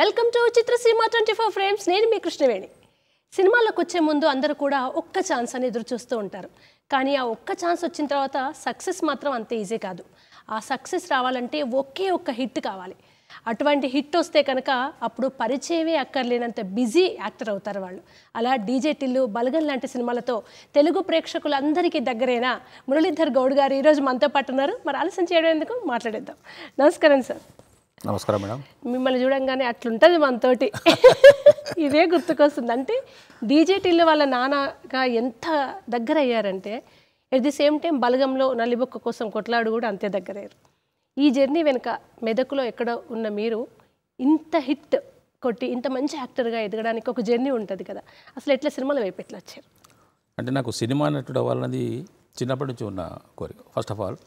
Welcome to Chitraseema twenty four frames నేను మీ కృష్ణవేణి సినిమాలకు వచ్చే ముందు అందరూ కూడా ఒక్క ఛాన్స్ అని ఎదురు చూస్తూ ఉంటారు కానీ ఆ ఒక్క ఛాన్స్ వచ్చిన తర్వాత సక్సెస్ మాత్రం అంత ఈజీ కాదు ఆ సక్సెస్ రావాలంటే ఒకే ఒక్క హిట్ కావాలి అటువంటి హిట్ వస్తే కనుక అప్పుడు పరిచయమే అక్కర్లేనంత బిజీ యాక్టర్ అవుతారు వాళ్ళు అలా డీజే టిల్లు బలగన్ లాంటి సినిమాలతో తెలుగు ప్రేక్షకులందరికీ దగ్గరైన మురళీధర్ గౌడ్ గారు ఈరోజు మనతో పాటు ఉన్నారు మరి ఆలస్యం చేయడం ఎందుకు మాట్లాడేద్దాం నమస్కారం సార్ నమస్కారం మేడం మిమ్మల్ని చూడంగానే అట్లుంటుంది మనతోటి ఇదే గుర్తుకొస్తుంది అంటే డీజేటీలో వాళ్ళ నాన్నగా ఎంత దగ్గర అయ్యారంటే ఎట్ ది సేమ్ టైం బలగంలో నలిబొక్క కోసం కొట్లాడు కూడా అంతే దగ్గరయ్యారు ఈ జర్నీ వెనుక మెదకులో ఎక్కడ ఉన్న మీరు ఇంత హిట్ కొట్టి ఇంత మంచి యాక్టర్గా ఎదగడానికి ఒక జర్నీ ఉంటుంది కదా అసలు ఎట్లా సినిమాలు వైపు ఎట్లా వచ్చారు అంటే నాకు సినిమా నటుడు అవ్వాలన్నది చిన్నప్పటి నుంచి ఉన్న కోరిక ఫస్ట్ ఆఫ్ ఆల్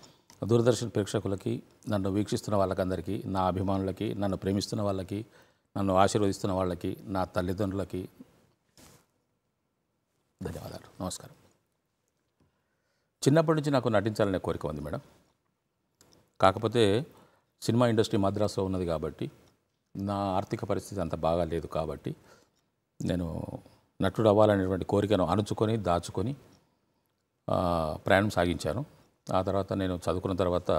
దూరదర్శన్ ప్రేక్షకులకి నన్ను వీక్షిస్తున్న వాళ్ళకందరికీ నా అభిమానులకి నన్ను ప్రేమిస్తున్న వాళ్ళకి నన్ను ఆశీర్వదిస్తున్న వాళ్ళకి నా తల్లిదండ్రులకి ధన్యవాదాలు నమస్కారం చిన్నప్పటి నుంచి నాకు నటించాలనే కోరిక ఉంది మేడం కాకపోతే సినిమా ఇండస్ట్రీ మద్రాసులో ఉన్నది కాబట్టి నా ఆర్థిక పరిస్థితి అంత బాగా లేదు కాబట్టి నేను నటుడు అవ్వాలనేటువంటి కోరికను అణుచుకొని దాచుకొని ప్రయాణం సాగించాను ఆ తర్వాత నేను చదువుకున్న తర్వాత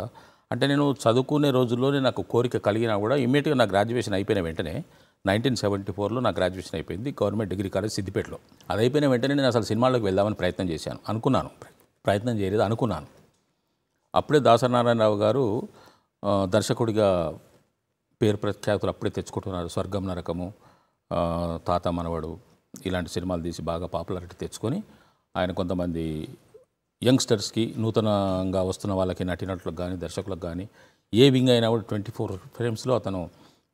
అంటే నేను చదువుకునే రోజుల్లోనే నాకు కోరిక కలిగినా కూడా ఇమీడియట్గా నా గ్రాడ్యుయేషన్ అయిపోయిన వెంటనే నైన్టీన్ సెవెంటీ ఫోర్లో నా గ్రాడ్యుయేషన్ అయిపోయింది గవర్నమెంట్ డిగ్రీ కాలేజ్ సిద్దిపేటలో అది అయిపోయిన వెంటనే నేను అసలు సినిమాల్లోకి వెళ్దామని ప్రయత్నం చేశాను అనుకున్నాను ప్రయత్నం చేయలేదు అనుకున్నాను అప్పుడే దాసనారాయణరావు గారు దర్శకుడిగా పేరు ప్రఖ్యాతులు అప్పుడే తెచ్చుకుంటున్నారు స్వర్గం నరకము తాత మనవడు ఇలాంటి సినిమాలు తీసి బాగా పాపులారిటీ తెచ్చుకొని ఆయన కొంతమంది యంగ్స్టర్స్కి నూతనంగా వస్తున్న వాళ్ళకి నటినట్లకు కానీ దర్శకులకు కానీ ఏ వింగ్ అయినా కూడా ట్వంటీ ఫోర్ ఫ్రేమ్స్లో అతను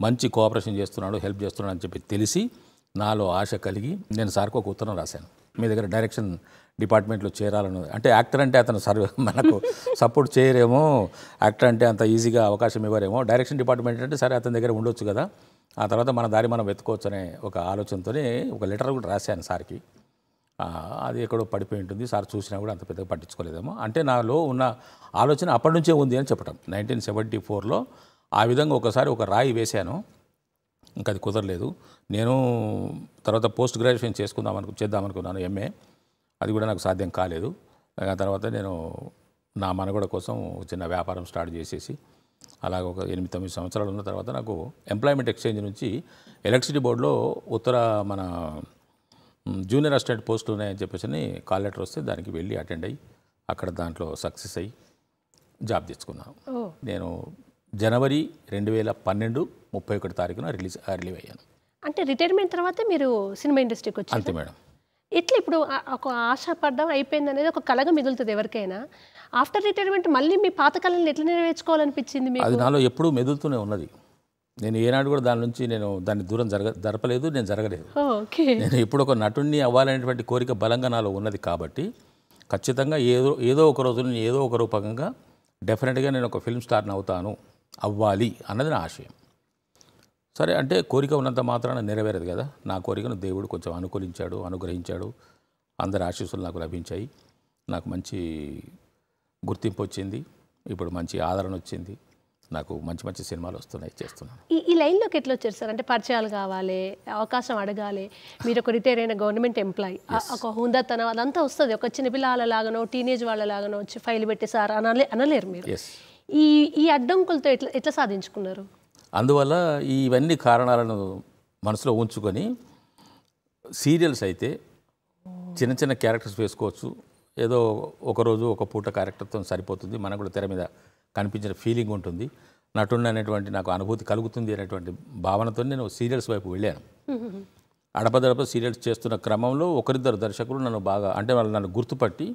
మంచి కోఆపరేషన్ చేస్తున్నాడు హెల్ప్ చేస్తున్నాడు అని చెప్పి తెలిసి నాలో ఆశ కలిగి నేను సార్కు ఒక ఉత్తరం రాశాను మీ దగ్గర డైరెక్షన్ డిపార్ట్మెంట్లో చేరాలను అంటే యాక్టర్ అంటే అతను సర్వే మనకు సపోర్ట్ చేయరేమో యాక్టర్ అంటే అంత ఈజీగా అవకాశం ఇవ్వరేమో డైరెక్షన్ డిపార్ట్మెంట్ అంటే సరే అతని దగ్గర ఉండొచ్చు కదా ఆ తర్వాత మన దారి మనం వెతుకోవచ్చు అనే ఒక ఆలోచనతోనే ఒక లెటర్ కూడా రాశాను సార్కి అది ఎక్కడో పడిపోయి ఉంటుంది సార్ చూసినా కూడా అంత పెద్దగా పట్టించుకోలేదేమో అంటే నాలో ఉన్న ఆలోచన అప్పటి నుంచే ఉంది అని చెప్పడం నైన్టీన్ సెవెంటీ ఫోర్లో ఆ విధంగా ఒకసారి ఒక రాయి వేశాను ఇంకా అది కుదరలేదు నేను తర్వాత పోస్ట్ గ్రాడ్యుయేషన్ చేసుకుందాం అనుకు చేద్దాం అనుకున్నాను ఎంఏ అది కూడా నాకు సాధ్యం కాలేదు ఆ తర్వాత నేను నా మనగడ కోసం చిన్న వ్యాపారం స్టార్ట్ చేసేసి అలాగ ఒక ఎనిమిది తొమ్మిది సంవత్సరాలు ఉన్న తర్వాత నాకు ఎంప్లాయ్మెంట్ ఎక్స్చేంజ్ నుంచి ఎలక్ట్రిసిటీ బోర్డులో ఉత్తర మన జూనియర్ అసిస్టెంట్ పోస్టులు ఉన్నాయని చెప్పేసి కాల్ లెటర్ వస్తే దానికి వెళ్ళి అటెండ్ అయ్యి అక్కడ దాంట్లో సక్సెస్ అయ్యి జాబ్ తెచ్చుకున్నాను నేను జనవరి రెండు వేల పన్నెండు ముప్పై ఒకటి తారీఖున రిలీజ్ రిలీవ్ అయ్యాను అంటే రిటైర్మెంట్ తర్వాత మీరు సినిమా ఇండస్ట్రీకి వచ్చి అంతే మేడం ఇట్లా ఇప్పుడు ఒక పడ్డం అయిపోయింది అనేది ఒక కళగా మిగులుతుంది ఎవరికైనా ఆఫ్టర్ రిటైర్మెంట్ మళ్ళీ మీ పాత కళలను ఎట్లా నెరవేర్చుకోవాలనిపించింది అది నాలో ఎప్పుడూ మెదులుతూనే ఉన్నది నేను ఏనాడు కూడా దాని నుంచి నేను దాన్ని దూరం జరగ జరపలేదు నేను జరగలేదు నేను ఇప్పుడు ఒక నటుడిని అవ్వాలనేటువంటి కోరిక బలంగా నాలో ఉన్నది కాబట్టి ఖచ్చితంగా ఏదో ఏదో ఒక రోజు నేను ఏదో ఒక రూపకంగా డెఫినెట్గా నేను ఒక ఫిల్మ్ స్టార్ని అవుతాను అవ్వాలి అన్నది నా ఆశయం సరే అంటే కోరిక ఉన్నంత మాత్రాన నెరవేరదు కదా నా కోరికను దేవుడు కొంచెం అనుకూలించాడు అనుగ్రహించాడు అందరి ఆశీస్సులు నాకు లభించాయి నాకు మంచి గుర్తింపు వచ్చింది ఇప్పుడు మంచి ఆదరణ వచ్చింది నాకు మంచి మంచి సినిమాలు వస్తున్నాయి చేస్తున్నాను ఈ ఈ లైన్లోకి ఎట్లా వచ్చారు సార్ అంటే పరిచయాలు కావాలి అవకాశం అడగాలి మీరు ఒక రిటైర్ అయిన గవర్నమెంట్ ఎంప్లాయ్ ఒక హుందాతనం అదంతా వస్తుంది ఒక చిన్న పిల్లలలాగానో టీనేజ్ వాళ్ళలాగానో వచ్చి ఫైల్ పెట్టి సార్ అనలే అనలేరు మీరు ఈ ఈ అడ్డంకులతో ఎట్లా ఎట్లా సాధించుకున్నారు అందువల్ల ఇవన్నీ కారణాలను మనసులో ఉంచుకొని సీరియల్స్ అయితే చిన్న చిన్న క్యారెక్టర్స్ వేసుకోవచ్చు ఏదో ఒకరోజు ఒక పూట క్యారెక్టర్తో సరిపోతుంది మనం కూడా తెర మీద కనిపించిన ఫీలింగ్ ఉంటుంది నటుడు అనేటువంటి నాకు అనుభూతి కలుగుతుంది అనేటువంటి భావనతో నేను సీరియల్స్ వైపు వెళ్ళాను అడపదడప సీరియల్స్ చేస్తున్న క్రమంలో ఒకరిద్దరు దర్శకులు నన్ను బాగా అంటే వాళ్ళు నన్ను గుర్తుపట్టి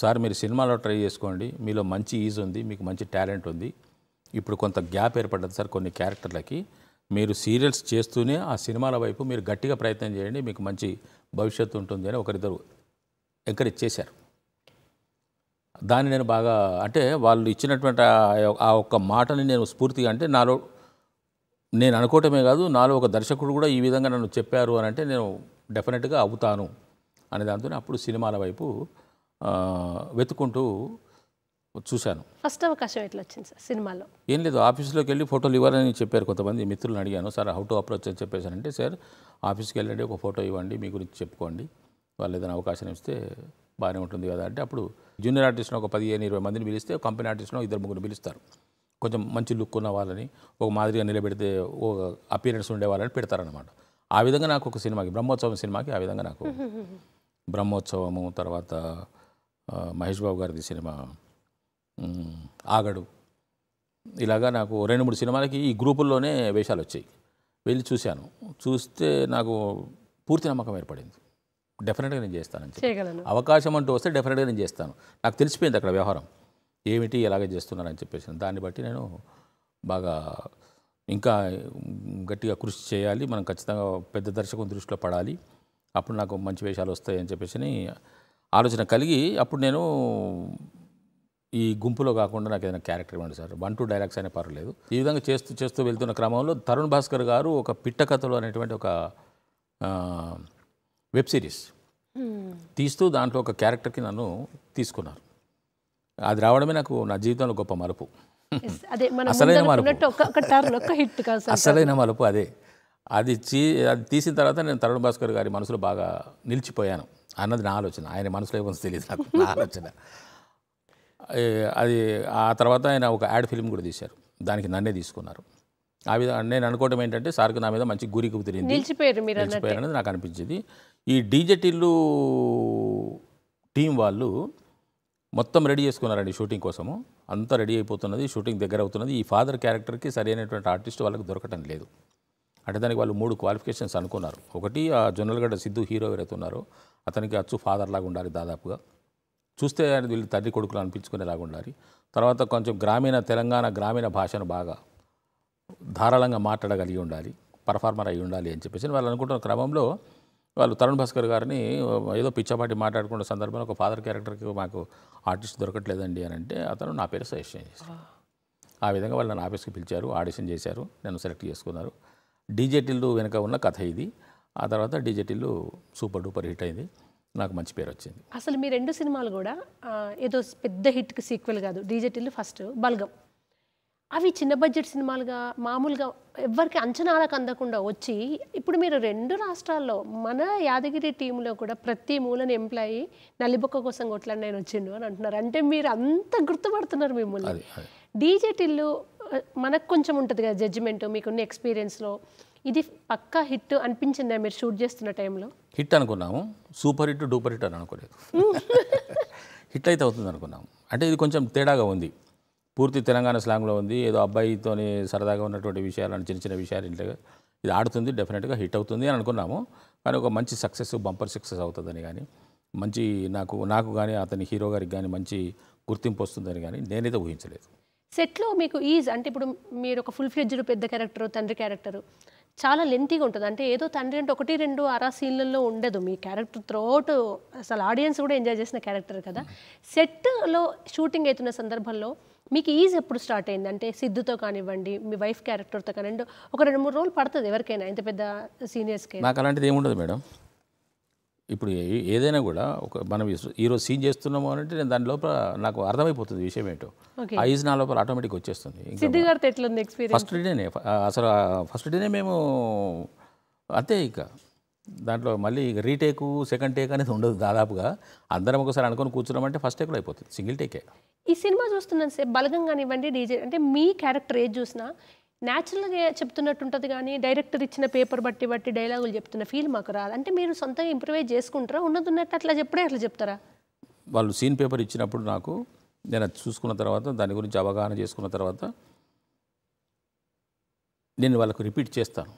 సార్ మీరు సినిమాలో ట్రై చేసుకోండి మీలో మంచి ఈజ్ ఉంది మీకు మంచి టాలెంట్ ఉంది ఇప్పుడు కొంత గ్యాప్ ఏర్పడ్డది సార్ కొన్ని క్యారెక్టర్లకి మీరు సీరియల్స్ చేస్తూనే ఆ సినిమాల వైపు మీరు గట్టిగా ప్రయత్నం చేయండి మీకు మంచి భవిష్యత్తు ఉంటుంది అని ఒకరిద్దరు ఎంకరేజ్ చేశారు దాన్ని నేను బాగా అంటే వాళ్ళు ఇచ్చినటువంటి ఆ ఒక్క మాటని నేను స్ఫూర్తిగా అంటే నాలో నేను అనుకోవటమే కాదు నాలో ఒక దర్శకుడు కూడా ఈ విధంగా నన్ను చెప్పారు అని అంటే నేను డెఫినెట్గా అవుతాను అనే దాంతో అప్పుడు సినిమాల వైపు వెతుక్కుంటూ చూశాను ఫస్ట్ అవకాశం ఎట్లా వచ్చింది సార్ సినిమాలో ఏం లేదు ఆఫీస్లోకి వెళ్ళి ఫోటోలు ఇవ్వాలని చెప్పారు కొంతమంది మిత్రులను అడిగాను సార్ హౌ టు అప్రోచ్ అని అంటే సార్ ఆఫీస్కి వెళ్ళండి ఒక ఫోటో ఇవ్వండి మీ గురించి చెప్పుకోండి వాళ్ళు ఏదైనా అవకాశం ఇస్తే బాగానే ఉంటుంది కదా అంటే అప్పుడు జూనియర్ ఆర్టిస్ట్ను ఒక పదిహేను ఇరవై మందిని పిలిస్తే కంపెనీ ఆర్టిస్ట్ను ఇద్దరు ముగ్గురు పిలుస్తారు కొంచెం మంచి లుక్ ఉన్న వాళ్ళని ఒక మాదిరిగా నిలబెడితే ఒక అపీరెన్స్ ఉండే వాళ్ళని పెడతారనమాట ఆ విధంగా నాకు ఒక సినిమాకి బ్రహ్మోత్సవం సినిమాకి ఆ విధంగా నాకు బ్రహ్మోత్సవము తర్వాత మహేష్ బాబు గారిది సినిమా ఆగడు ఇలాగా నాకు రెండు మూడు సినిమాలకి ఈ గ్రూపుల్లోనే వేషాలు వచ్చాయి వెళ్ళి చూశాను చూస్తే నాకు పూర్తి నమ్మకం ఏర్పడింది డెఫినెట్గా నేను చేస్తాను అవకాశం అంటూ వస్తే డెఫినెట్గా నేను చేస్తాను నాకు తెలిసిపోయింది అక్కడ వ్యవహారం ఏమిటి ఎలాగే చేస్తున్నారని చెప్పేసి దాన్ని బట్టి నేను బాగా ఇంకా గట్టిగా కృషి చేయాలి మనం ఖచ్చితంగా పెద్ద దర్శకం దృష్టిలో పడాలి అప్పుడు నాకు మంచి వేషాలు అని చెప్పేసి ఆలోచన కలిగి అప్పుడు నేను ఈ గుంపులో కాకుండా నాకు ఏదైనా క్యారెక్టర్ ఇవ్వండి సార్ వన్ టూ డైలాగ్స్ అనే పర్వాలేదు ఈ విధంగా చేస్తూ చేస్తూ వెళ్తున్న క్రమంలో తరుణ్ భాస్కర్ గారు ఒక పిట్ట కథలు అనేటువంటి ఒక వెబ్ సిరీస్ తీస్తూ దాంట్లో ఒక క్యారెక్టర్కి నన్ను తీసుకున్నారు అది రావడమే నాకు నా జీవితంలో గొప్ప మలుపు అసలైన మలుపు అసలైన మలుపు అదే అది అది తీసిన తర్వాత నేను తరుణ్ భాస్కర్ గారి మనసులో బాగా నిలిచిపోయాను అన్నది నా ఆలోచన ఆయన మనసులో ఏమో తెలియదు నాకు నా ఆలోచన అది ఆ తర్వాత ఆయన ఒక యాడ్ ఫిల్మ్ కూడా తీశారు దానికి నన్నే తీసుకున్నారు ఆ విధంగా నేను అనుకోవడం ఏంటంటే సార్కి నా మీద మంచి గురి తిరిగింది నిలిచిపోయారు మీరు నిలిచిపోయారు అనేది నాకు అనిపించింది ఈ డీజెటిల్లు టీం వాళ్ళు మొత్తం రెడీ చేసుకున్నారండి షూటింగ్ కోసము అంతా రెడీ అయిపోతున్నది షూటింగ్ దగ్గర అవుతున్నది ఈ ఫాదర్ క్యారెక్టర్కి సరైనటువంటి ఆర్టిస్ట్ వాళ్ళకి దొరకటం లేదు అంటే దానికి వాళ్ళు మూడు క్వాలిఫికేషన్స్ అనుకున్నారు ఒకటి ఆ జొన్నలగడ్డ సిద్ధు హీరో ఎవరైతే ఉన్నారో అతనికి అచ్చు ఫాదర్ లాగా ఉండాలి దాదాపుగా చూస్తే వీళ్ళు తల్లి కొడుకులు అనిపించుకునేలాగా ఉండాలి తర్వాత కొంచెం గ్రామీణ తెలంగాణ గ్రామీణ భాషను బాగా ధారాళంగా మాట్లాడగలిగి ఉండాలి పర్ఫార్మర్ అయి ఉండాలి అని చెప్పేసి వాళ్ళు అనుకుంటున్న క్రమంలో వాళ్ళు తరుణ్ భాస్కర్ గారిని ఏదో పిచ్చాపాటి మాట్లాడుకున్న సందర్భంలో ఒక ఫాదర్ క్యారెక్టర్కి మాకు ఆర్టిస్ట్ దొరకట్లేదండి అని అంటే అతను నా పేరు సజెషన్ చేశారు ఆ విధంగా వాళ్ళు నన్ను ఆఫీస్కి పిలిచారు ఆడిషన్ చేశారు నన్ను సెలెక్ట్ చేసుకున్నారు డీజేటిల్లు వెనుక ఉన్న కథ ఇది ఆ తర్వాత డీజేటిల్లు సూపర్ డూపర్ హిట్ అయింది నాకు మంచి పేరు వచ్చింది అసలు మీ రెండు సినిమాలు కూడా ఏదో పెద్ద హిట్కి సీక్వెల్ కాదు డీజేటిల్లు ఫస్ట్ బల్గం అవి చిన్న బడ్జెట్ సినిమాలుగా మామూలుగా ఎవరికి అంచనాలకు అందకుండా వచ్చి ఇప్పుడు మీరు రెండు రాష్ట్రాల్లో మన యాదగిరి టీంలో కూడా ప్రతి మూలని ఎంప్లాయి నలిబొక్క కోసం కొట్లాడి నేను వచ్చిండు అని అంటున్నారు అంటే మీరు అంత గుర్తుపడుతున్నారు మిమ్మల్ని డీజే టిల్లు మనకు కొంచెం ఉంటుంది కదా జడ్జిమెంట్ మీకున్న ఎక్స్పీరియన్స్లో ఇది పక్కా హిట్ అనిపించిందా మీరు షూట్ చేస్తున్న టైంలో హిట్ అనుకున్నాము సూపర్ హిట్ డూపర్ హిట్ అని అనుకోలేదు హిట్ అయితే అవుతుంది అనుకున్నాము అంటే ఇది కొంచెం తేడాగా ఉంది పూర్తి తెలంగాణ స్లాంగ్లో ఉంది ఏదో అబ్బాయితోని సరదాగా ఉన్నటువంటి విషయాలు చిన్న చిన్న విషయాలు ఇంట్లో ఇది ఆడుతుంది డెఫినెట్గా హిట్ అవుతుంది అని అనుకున్నాము కానీ ఒక మంచి సక్సెస్ బంపర్ సక్సెస్ అవుతుందని కానీ మంచి నాకు నాకు కానీ అతని హీరో గారికి కానీ మంచి గుర్తింపు వస్తుందని కానీ నేనైతే ఊహించలేదు సెట్లో మీకు ఈజ్ అంటే ఇప్పుడు మీరు ఒక ఫుల్ ఫ్లెడ్జ్డ్ పెద్ద క్యారెక్టర్ తండ్రి క్యారెక్టర్ చాలా లెంతీగా ఉంటుంది అంటే ఏదో తండ్రి అంటే ఒకటి రెండు అరా సీన్లలో ఉండదు మీ క్యారెక్టర్ త్రోట్ అసలు ఆడియన్స్ కూడా ఎంజాయ్ చేసిన క్యారెక్టర్ కదా సెట్లో hmm. షూటింగ్ అవుతున్న సందర్భంలో మీకు ఈజ్ ఎప్పుడు స్టార్ట్ అయింది అంటే సిద్ధుతో కానివ్వండి మీ వైఫ్ క్యారెక్టర్తో కానివ్వండి ఒక రెండు మూడు రోజులు పడుతుంది ఎవరికైనా ఇంత పెద్ద సీనియర్స్కి నాకు అలాంటిది ఏముండదు మేడం ఇప్పుడు ఏదైనా కూడా ఒక మనం ఈరోజు సీన్ చేస్తున్నాము అని అంటే నేను దాని లోపల నాకు అర్థమైపోతుంది విషయం ఏంటో ఆ ఈజ్ నా లోపల ఆటోమేటిక్ వచ్చేస్తుంది ఫస్ట్ డేనే అసలు ఫస్ట్ డేనే మేము అంతే ఇక దాంట్లో మళ్ళీ రీటేకు సెకండ్ టేక్ అనేది ఉండదు దాదాపుగా అందరం ఒకసారి అనుకొని కూర్చున్నామంటే ఫస్ట్ టేక్లో అయిపోతుంది సింగిల్ టేకే ఈ సినిమా చూస్తున్నాను సార్ బలగం కానివ్వండి డీజే అంటే మీ క్యారెక్టర్ ఏది చూసినా న్యాచురల్గా చెప్తున్నట్టు ఉంటుంది కానీ డైరెక్టర్ ఇచ్చిన పేపర్ బట్టి బట్టి డైలాగులు చెప్తున్న ఫీల్ మాకు రాదు అంటే మీరు సొంతంగా ఇంప్రూవైజ్ చేసుకుంటారా ఉన్నది ఉన్నట్టు అట్లా చెప్పడే అట్లా చెప్తారా వాళ్ళు సీన్ పేపర్ ఇచ్చినప్పుడు నాకు నేను అది చూసుకున్న తర్వాత దాని గురించి అవగాహన చేసుకున్న తర్వాత నేను వాళ్ళకు రిపీట్ చేస్తాను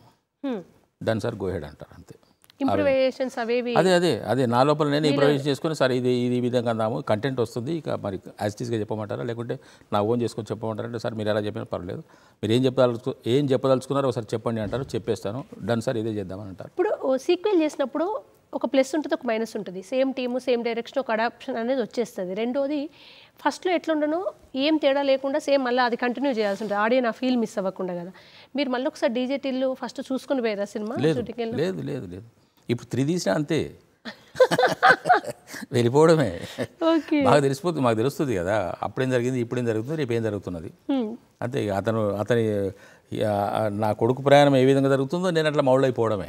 దాని సార్ గోహెడ్ అంటారు అంతే ఇంప్రూవేషన్స్ అవేవి అదే అదే అదే నా లోపల నేను ఇంప్రూవైజ్ చేసుకుని సరే ఇది ఇది విధంగా అందాము కంటెంట్ వస్తుంది ఇక మరి యాజిటీస్గా చెప్పమంటారా లేకుంటే నా ఓన్ చేసుకొని చెప్పమంటారా అంటే సార్ మీరు ఎలా చెప్పినా పర్లేదు మీరు ఏం చెప్పదలుచు ఏం చెప్పదలుచుకున్నారో ఒకసారి చెప్పండి అంటారు చెప్పేస్తాను డన్ సార్ ఇదే చేద్దామని అంటారు ఇప్పుడు సీక్వెల్ చేసినప్పుడు ఒక ప్లస్ ఉంటుంది ఒక మైనస్ ఉంటుంది సేమ్ టీము సేమ్ డైరెక్షన్ ఒక అడాప్షన్ అనేది వచ్చేస్తుంది రెండోది ఫస్ట్లో ఎట్లుండను ఏం తేడా లేకుండా సేమ్ మళ్ళీ అది కంటిన్యూ చేయాల్సి ఉంటుంది ఆడియో నా ఫీల్ మిస్ అవ్వకుండా కదా మీరు మళ్ళీ ఒకసారి డీజే టిల్లు ఫస్ట్ చూసుకుని పోయారా సినిమా షూటింగ్ లేదు లేదు లేదు ఇప్పుడు త్రీ తీసినా అంతే వెళ్ళిపోవడమే బాగా తెలిసిపోతుంది మాకు తెలుస్తుంది కదా అప్పుడేం జరిగింది ఇప్పుడేం జరుగుతుంది రేపు ఏం జరుగుతున్నది అంతే అతను అతని నా కొడుకు ప్రయాణం ఏ విధంగా జరుగుతుందో నేను అట్లా మౌళ్ళైపోవడమే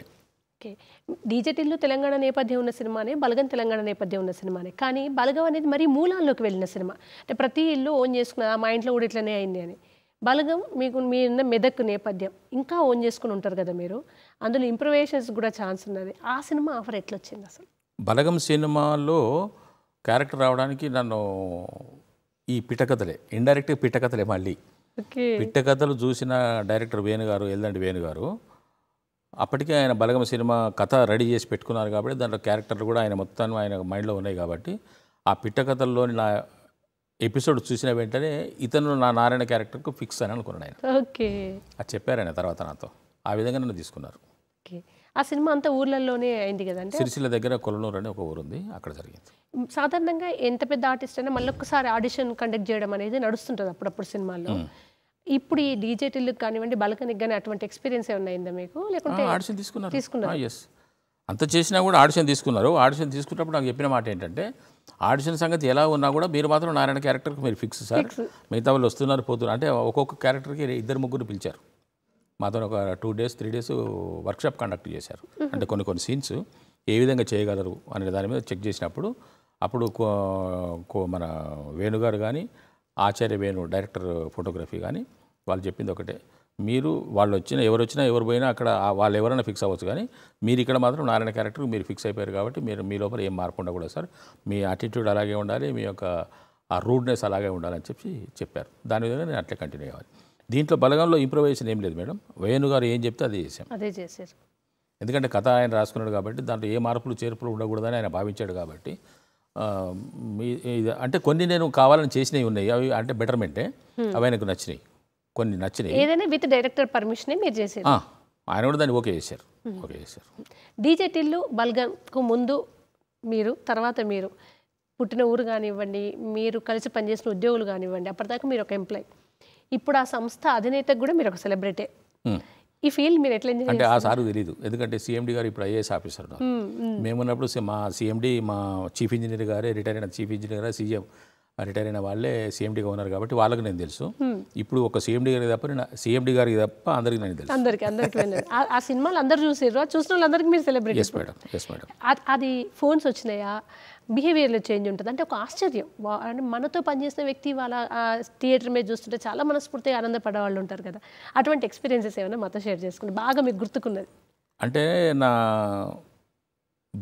డీజేటీలో తెలంగాణ నేపథ్యం ఉన్న సినిమానే బలగం తెలంగాణ నేపథ్యం ఉన్న సినిమానే కానీ బలగం అనేది మరీ మూలాల్లోకి వెళ్ళిన సినిమా అంటే ప్రతి ఇల్లు ఓన్ చేసుకున్న మా ఇంట్లో కూడా ఇట్లనే అయింది అని బలగం మీకు మీరున్న మెదక్ నేపథ్యం ఇంకా ఓన్ చేసుకుని ఉంటారు కదా మీరు అందులో ఇంప్రూవేషన్స్ కూడా ఛాన్స్ ఉన్నది ఆ సినిమా ఆఫర్ ఎట్లా వచ్చింది అసలు బలగం సినిమాలో క్యారెక్టర్ రావడానికి నన్ను ఈ పిటకథలే ఇండైరెక్ట్గా పిట్టకథలే మళ్ళీ పిట్టకథలు చూసిన డైరెక్టర్ వేణుగారు ఎల్దండి వేణుగారు అప్పటికే ఆయన బలగం సినిమా కథ రెడీ చేసి పెట్టుకున్నారు కాబట్టి దాంట్లో క్యారెక్టర్లు కూడా ఆయన మొత్తం ఆయన మైండ్లో ఉన్నాయి కాబట్టి ఆ పిట్టకథల్లోని నా ఎపిసోడ్ చూసిన వెంటనే ఇతను నా నారాయణ క్యారెక్టర్కు ఫిక్స్ అని అనుకున్నాను ఆయన ఓకే అది చెప్పారు ఆయన తర్వాత నాతో ఆ విధంగా నన్ను తీసుకున్నారు ఆ సినిమా అంతా ఊర్లలోనే అయింది కదండి సిరిసిల్ల దగ్గర కొలనూరు అనే ఒక ఊరు ఉంది అక్కడ జరిగింది సాధారణంగా ఎంత పెద్ద ఆర్టిస్ట్ అయినా మళ్ళీ ఒకసారి ఆడిషన్ కండక్ట్ చేయడం అనేది నడుస్తుంటుంది అప్పుడప్పుడు సినిమాల్లో ఇప్పుడు ఈ డీజే టిల్లుకి కానివ్వండి బలకనికి కానీ అటువంటి ఎక్స్పీరియన్స్ ఏమైనా అయిందా మీకు లేకుంటే ఆడిషన్ తీసుకున్నారు తీసుకున్నారు ఎస్ అంత చేసినా కూడా ఆడిషన్ తీసుకున్నారు ఆడిషన్ తీసుకున్నప్పుడు నాకు చెప్పిన మాట ఏంటంటే ఆడిషన్ సంగతి ఎలా ఉన్నా కూడా మీరు మాత్రం నారాయణ క్యారెక్టర్కి మీరు ఫిక్స్ సార్ మిగతా వాళ్ళు వస్తున్నారు పోతున్నారు అంటే ఒక్కొక్క క్యారెక్టర్కి ఇద్దరు ముగ్గురు పిలిచారు మాతో ఒక two days three days workshop conduct చేశారు అంటే కొన్ని కొన్ని సీన్స్ ఏ విధంగా చేయగలరు అనే దాని మీద చెక్ చేసినప్పుడు అప్పుడు మన వేణుగారు కానీ ఆచార్య వేణు డైరెక్టర్ ఫోటోగ్రఫీ కానీ వాళ్ళు చెప్పింది ఒకటే మీరు వాళ్ళు వచ్చినా ఎవరు వచ్చినా ఎవరు పోయినా అక్కడ వాళ్ళు ఎవరైనా ఫిక్స్ అవ్వచ్చు కానీ మీరు ఇక్కడ మాత్రం నారాయణ క్యారెక్టర్ మీరు ఫిక్స్ అయిపోయారు కాబట్టి మీరు మీ లోపల ఏం మార్పు ఉండకూడదు సార్ మీ యాటిట్యూడ్ అలాగే ఉండాలి మీ యొక్క ఆ రూడ్నెస్ అలాగే ఉండాలని చెప్పి చెప్పారు దాని విధంగా నేను అట్లే కంటిన్యూ అవ్వాలి దీంట్లో బలగంలో ఇంప్రూవైజేషన్ ఏం లేదు మేడం వేణు గారు ఏం చెప్తే అదే చేశాం అదే చేశారు ఎందుకంటే కథ ఆయన రాసుకున్నాడు కాబట్టి దాంట్లో ఏ మార్పులు చేర్పులు ఉండకూడదని ఆయన భావించాడు కాబట్టి అంటే కొన్ని నేను కావాలని చేసినవి ఉన్నాయి అవి అంటే బెటర్మెంటే అవి ఆయనకు నచ్చినాయి కొన్ని నచ్చినాయి ఏదైనా విత్ డైరెక్టర్ పర్మిషన్ మీరు చేశారు ఆయన కూడా దాన్ని ఓకే చేశారు ఓకే చేశారు డీజే టిల్లు బల్గంకు ముందు మీరు తర్వాత మీరు పుట్టిన ఊరు కానివ్వండి మీరు కలిసి పనిచేసిన ఉద్యోగులు కానివ్వండి అప్పటిదాకా మీరు ఒక ఎంప్లాయీ ఇప్పుడు ఆ సంస్థ అధినేతకు కూడా మీరు ఒక సెలబ్రిటీ hmm. ఈ ఫీల్డ్ మీరు ఎట్లా అంటే ఆ సారు తెలియదు ఎందుకంటే సిఎండి గారు ఇప్పుడు ఐఏఎస్ ఆఫీసర్ hmm, hmm. మేమున్నప్పుడు మా సిఎండి మా చీఫ్ ఇంజనీర్ గారే రిటైర్ అయిన చీఫ్ ఇంజనీర్ సీఎం రిటైర్ అయిన వాళ్ళే సీఎండీగా ఉన్నారు కాబట్టి వాళ్ళకి నేను తెలుసు ఇప్పుడు ఒక సిఎండి గారికి తప్ప నేను సీఎండీ గారికి తప్ప అందరికి నేను తెలుసు అందరికి అందరికి ఆ సినిమాలు అందరు చూసారు చూసిన వాళ్ళందరికీ మీరు సెలబ్రేట్ చేసి మేడం అది ఫోన్స్ వచ్చినాయా బిహేవియర్లో చేంజ్ ఉంటుంది అంటే ఒక ఆశ్చర్యం అంటే మనతో పనిచేసిన వ్యక్తి వాళ్ళ థియేటర్ మీద చూస్తుంటే చాలా మనస్ఫూర్తిగా ఆనందపడేవాళ్ళు ఉంటారు కదా అటువంటి ఎక్స్పీరియన్సెస్ ఏమైనా మాతో షేర్ చేసుకుంటే బాగా మీకు గుర్తుకున్నది అంటే నా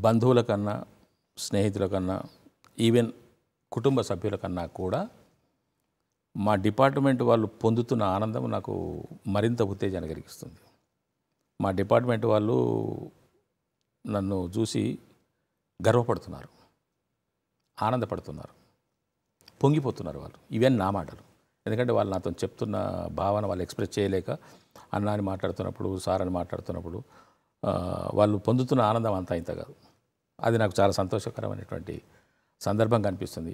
బంధువుల కన్నా స్నేహితుల కన్నా ఈవెన్ కుటుంబ సభ్యుల కన్నా కూడా మా డిపార్ట్మెంట్ వాళ్ళు పొందుతున్న ఆనందం నాకు మరింత ఉత్తేజాన్ని కలిగిస్తుంది మా డిపార్ట్మెంట్ వాళ్ళు నన్ను చూసి గర్వపడుతున్నారు ఆనందపడుతున్నారు పొంగిపోతున్నారు వాళ్ళు ఇవన్నీ నా మాటలు ఎందుకంటే వాళ్ళు నాతో చెప్తున్న భావన వాళ్ళు ఎక్స్ప్రెస్ చేయలేక అన్నాని మాట్లాడుతున్నప్పుడు సార్ అని మాట్లాడుతున్నప్పుడు వాళ్ళు పొందుతున్న ఆనందం అంతా ఇంత కాదు అది నాకు చాలా సంతోషకరమైనటువంటి సందర్భం కనిపిస్తుంది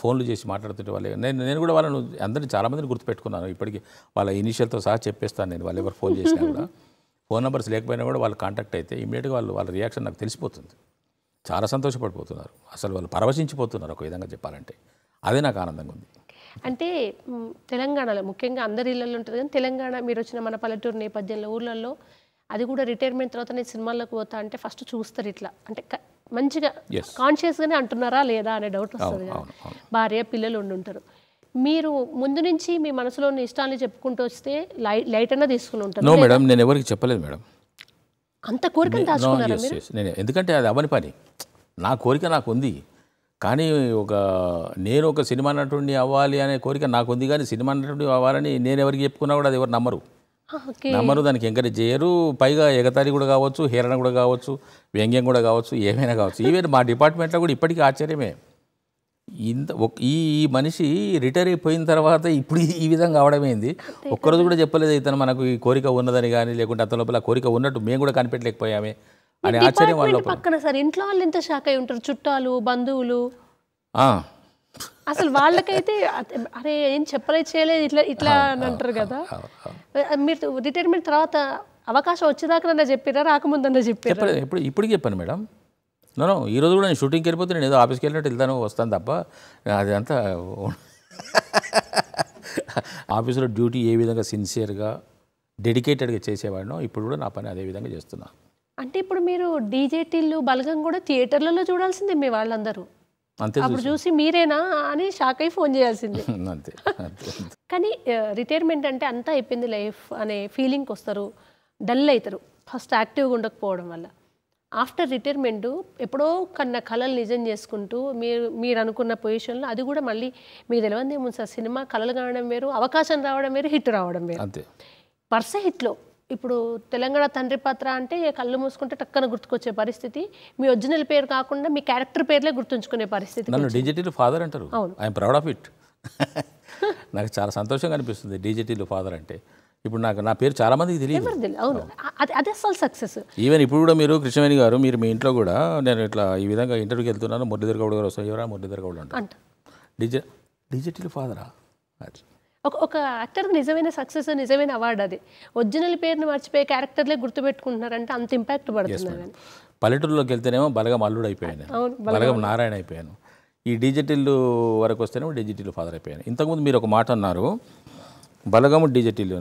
ఫోన్లు చేసి మాట్లాడుతుంటే వాళ్ళు నేను నేను కూడా వాళ్ళను అందరినీ చాలామందిని గుర్తుపెట్టుకున్నాను ఇప్పటికీ వాళ్ళ ఇనిషియల్తో సహా చెప్పేస్తాను నేను వాళ్ళు ఎవరు ఫోన్ చేసినా కూడా ఫోన్ నెంబర్స్ లేకపోయినా కూడా వాళ్ళు కాంటాక్ట్ అయితే ఇమీడియట్గా వాళ్ళు వాళ్ళ రియాక్షన్ నాకు తెలిసిపోతుంది చాలా సంతోషపడిపోతున్నారు అసలు వాళ్ళు పరవశించిపోతున్నారు ఒక విధంగా చెప్పాలంటే అదే నాకు ఆనందంగా ఉంది అంటే తెలంగాణలో ముఖ్యంగా అందరి ఇళ్ళల్లో ఉంటుంది కానీ తెలంగాణ మీరు వచ్చిన మన పల్లెటూరు నేపథ్యంలో ఊళ్ళల్లో అది కూడా రిటైర్మెంట్ తర్వాత నేను సినిమాల్లోకి పోతా అంటే ఫస్ట్ చూస్తారు ఇట్లా అంటే మంచిగా కాన్షియస్గానే అంటున్నారా లేదా అనే డౌట్ వస్తుంది భార్య పిల్లలు ఉండి ఉంటారు మీరు ముందు నుంచి మీ మనసులోని ఇష్టాన్ని చెప్పుకుంటూ వస్తే లైట్ లైట్ అన్న తీసుకుని ఉంటారు నో మేడం నేను ఎవరికి చెప్పలేదు మేడం అంత కోరిక నేను ఎందుకంటే అది అవని పని నా కోరిక నాకు ఉంది కానీ ఒక నేను ఒక సినిమా నటుడిని అవ్వాలి అనే కోరిక నాకు ఉంది కానీ సినిమా నటుడిని అవ్వాలని నేను ఎవరికి చెప్పుకున్నా కూడా అది ఎవరు నమ్మరు నమ్మరు దానికి ఎంకరేజ్ చేయరు పైగా ఎగతారి కూడా కావచ్చు హీరణ కూడా కావచ్చు వ్యంగ్యం కూడా కావచ్చు ఏమైనా కావచ్చు ఈవెన్ మా డిపార్ట్మెంట్లో కూడా ఇప్పటికీ ఆశ్చర్యమే ఇంత ఈ మనిషి రిటైర్ అయిపోయిన తర్వాత ఇప్పుడు ఈ విధంగా అవడమేంది ఒక్కరోజు కూడా చెప్పలేదు ఇతను మనకు ఈ కోరిక ఉన్నదని కానీ లేకుంటే అతని లోపల కోరిక ఉన్నట్టు మేము కూడా కనిపెట్టలేకపోయామే అని ఆశ్చర్యం వాళ్ళ పక్కన సార్ ఇంట్లో వాళ్ళు ఎంత షాక్ అయి ఉంటారు చుట్టాలు బంధువులు అసలు వాళ్ళకైతే అరే ఏం చెప్పలేదు చేయలేదు ఇట్లా ఇట్లా అని అంటారు కదా మీరు రిటైర్మెంట్ తర్వాత అవకాశం వచ్చేదాకా చెప్పారా రాకముందన్నా చెప్పారు ఇప్పుడు ఇప్పుడు చెప్పాను మేడం నేను ఈరోజు కూడా నేను షూటింగ్కి వెళ్ళిపోతే నేను ఏదో ఆఫీస్కి వెళ్ళినట్టు వెళ్తాను వస్తాను తప్ప అదంతా ఆఫీసులో డ్యూటీ ఏ విధంగా సిన్సియర్గా డెడికేటెడ్గా చేసేవాడినో ఇప్పుడు కూడా నా పని అదే విధంగా చేస్తున్నాను అంటే ఇప్పుడు మీరు డీజేటీలు బలగం కూడా థియేటర్లలో చూడాల్సిందే మీ వాళ్ళందరూ అంతే అప్పుడు చూసి మీరేనా అని షాక్ అయి ఫోన్ చేయాల్సింది అంతే కానీ రిటైర్మెంట్ అంటే అంతా అయిపోయింది లైఫ్ అనే ఫీలింగ్కి వస్తారు డల్ అవుతారు ఫస్ట్ యాక్టివ్గా ఉండకపోవడం వల్ల ఆఫ్టర్ రిటైర్మెంట్ ఎప్పుడో కన్న కళలు నిజం చేసుకుంటూ మీరు మీరు అనుకున్న పొజిషన్లో అది కూడా మళ్ళీ మీకు తెలియదు ఏముంది సార్ సినిమా కళలు కావడం వేరు అవకాశం రావడం వేరు హిట్ రావడం వేరు అంతే పర్స హిట్లో ఇప్పుడు తెలంగాణ తండ్రి పాత్ర అంటే కళ్ళు మూసుకుంటే టక్కన గుర్తుకొచ్చే పరిస్థితి మీ ఒరిజినల్ పేరు కాకుండా మీ క్యారెక్టర్ పేర్లే గుర్తుంచుకునే పరిస్థితి నన్ను డిజిటల్ ఫాదర్ అంటారు ఐఎమ్ ప్రౌడ్ ఆఫ్ ఇట్ నాకు చాలా సంతోషంగా అనిపిస్తుంది డిజిటల్ ఫాదర్ అంటే ఇప్పుడు నాకు నా పేరు చాలా మందికి తెలియదు అవును అదే అసలు సక్సెస్ ఈవెన్ ఇప్పుడు కూడా మీరు కృష్ణవేణి గారు మీరు మీ ఇంట్లో కూడా నేను ఇట్లా ఈ విధంగా ఇంటర్వ్యూకి వెళ్తున్నాను మురళీధర్ గౌడ్ గారు వస్తారు ఎవరా మురళీధర్ గౌడ్ అంట డిజి డిజిటల్ ఫాదరా అది ఒక ఒక యాక్టర్ నిజమైన సక్సెస్ నిజమైన అవార్డు అది ఒరిజినల్ పేరుని మర్చిపోయి క్యారెక్టర్లే గుర్తుపెట్టుకుంటున్నారంటే అంత ఇంపాక్ట్ పడుతుంది పల్లెటూరులోకి వెళ్తేనేమో బలగం అల్లుడు అయిపోయాను బలగం నారాయణ అయిపోయాను ఈ డిజిటల్ వరకు వస్తేనేమో డిజిటల్ ఫాదర్ అయిపోయాను ఇంతకుముందు మీరు ఒక మాట అన్నారు బలగము డిజిటల్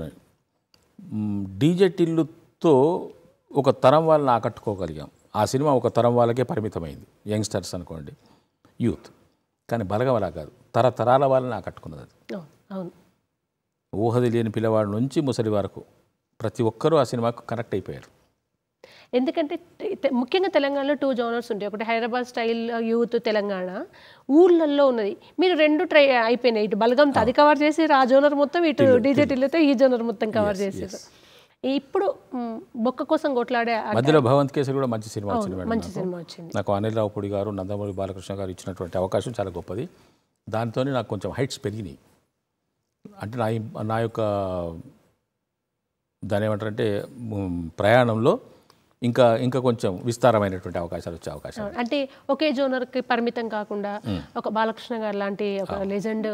డీజెట్ ఇల్లుతో ఒక తరం వాళ్ళని ఆకట్టుకోగలిగాం ఆ సినిమా ఒక తరం వాళ్ళకే పరిమితమైంది యంగ్స్టర్స్ అనుకోండి యూత్ కానీ బలగం అలా కాదు తరతరాల వాళ్ళని ఆకట్టుకున్నది అది ఊహది లేని పిల్లవాడి నుంచి ముసలి వరకు ప్రతి ఒక్కరూ ఆ సినిమాకు కనెక్ట్ అయిపోయారు ఎందుకంటే ముఖ్యంగా తెలంగాణలో టూ జోనర్స్ ఉంటాయి ఒకటి Hyderabad style youth uh, Telangana ఊళ్ళల్లో ఉన్నది మీరు రెండు ట్రై అయిపోయినాయి ఇటు బలగం అది కవర్ చేసి ఆ జోనర్ మొత్తం ఇటు డీజేటీలతో ఈ జోనర్ మొత్తం కవర్ చేసేది ఇప్పుడు బొక్క కోసం కొట్లాడే మధ్యలో భవంత్ కేసరి కూడా మంచి సినిమా వచ్చింది మంచి సినిమా వచ్చింది నాకు అనిల్ రావుపూడి గారు నందమూరి బాలకృష్ణ గారు ఇచ్చినటువంటి అవకాశం చాలా గొప్పది దాంతో నాకు కొంచెం హైట్స్ పెరిగినాయి అంటే నా నా యొక్క దాని ఏమంటారంటే ప్రయాణంలో ఇంకా ఇంకా కొంచెం విస్తారమైనటువంటి అవకాశాలు వచ్చే అవకాశం అంటే ఒకే జోనర్ కి పరిమితం కాకుండా ఒక బాలకృష్ణ గారు లాంటి ఒక లెజెండ్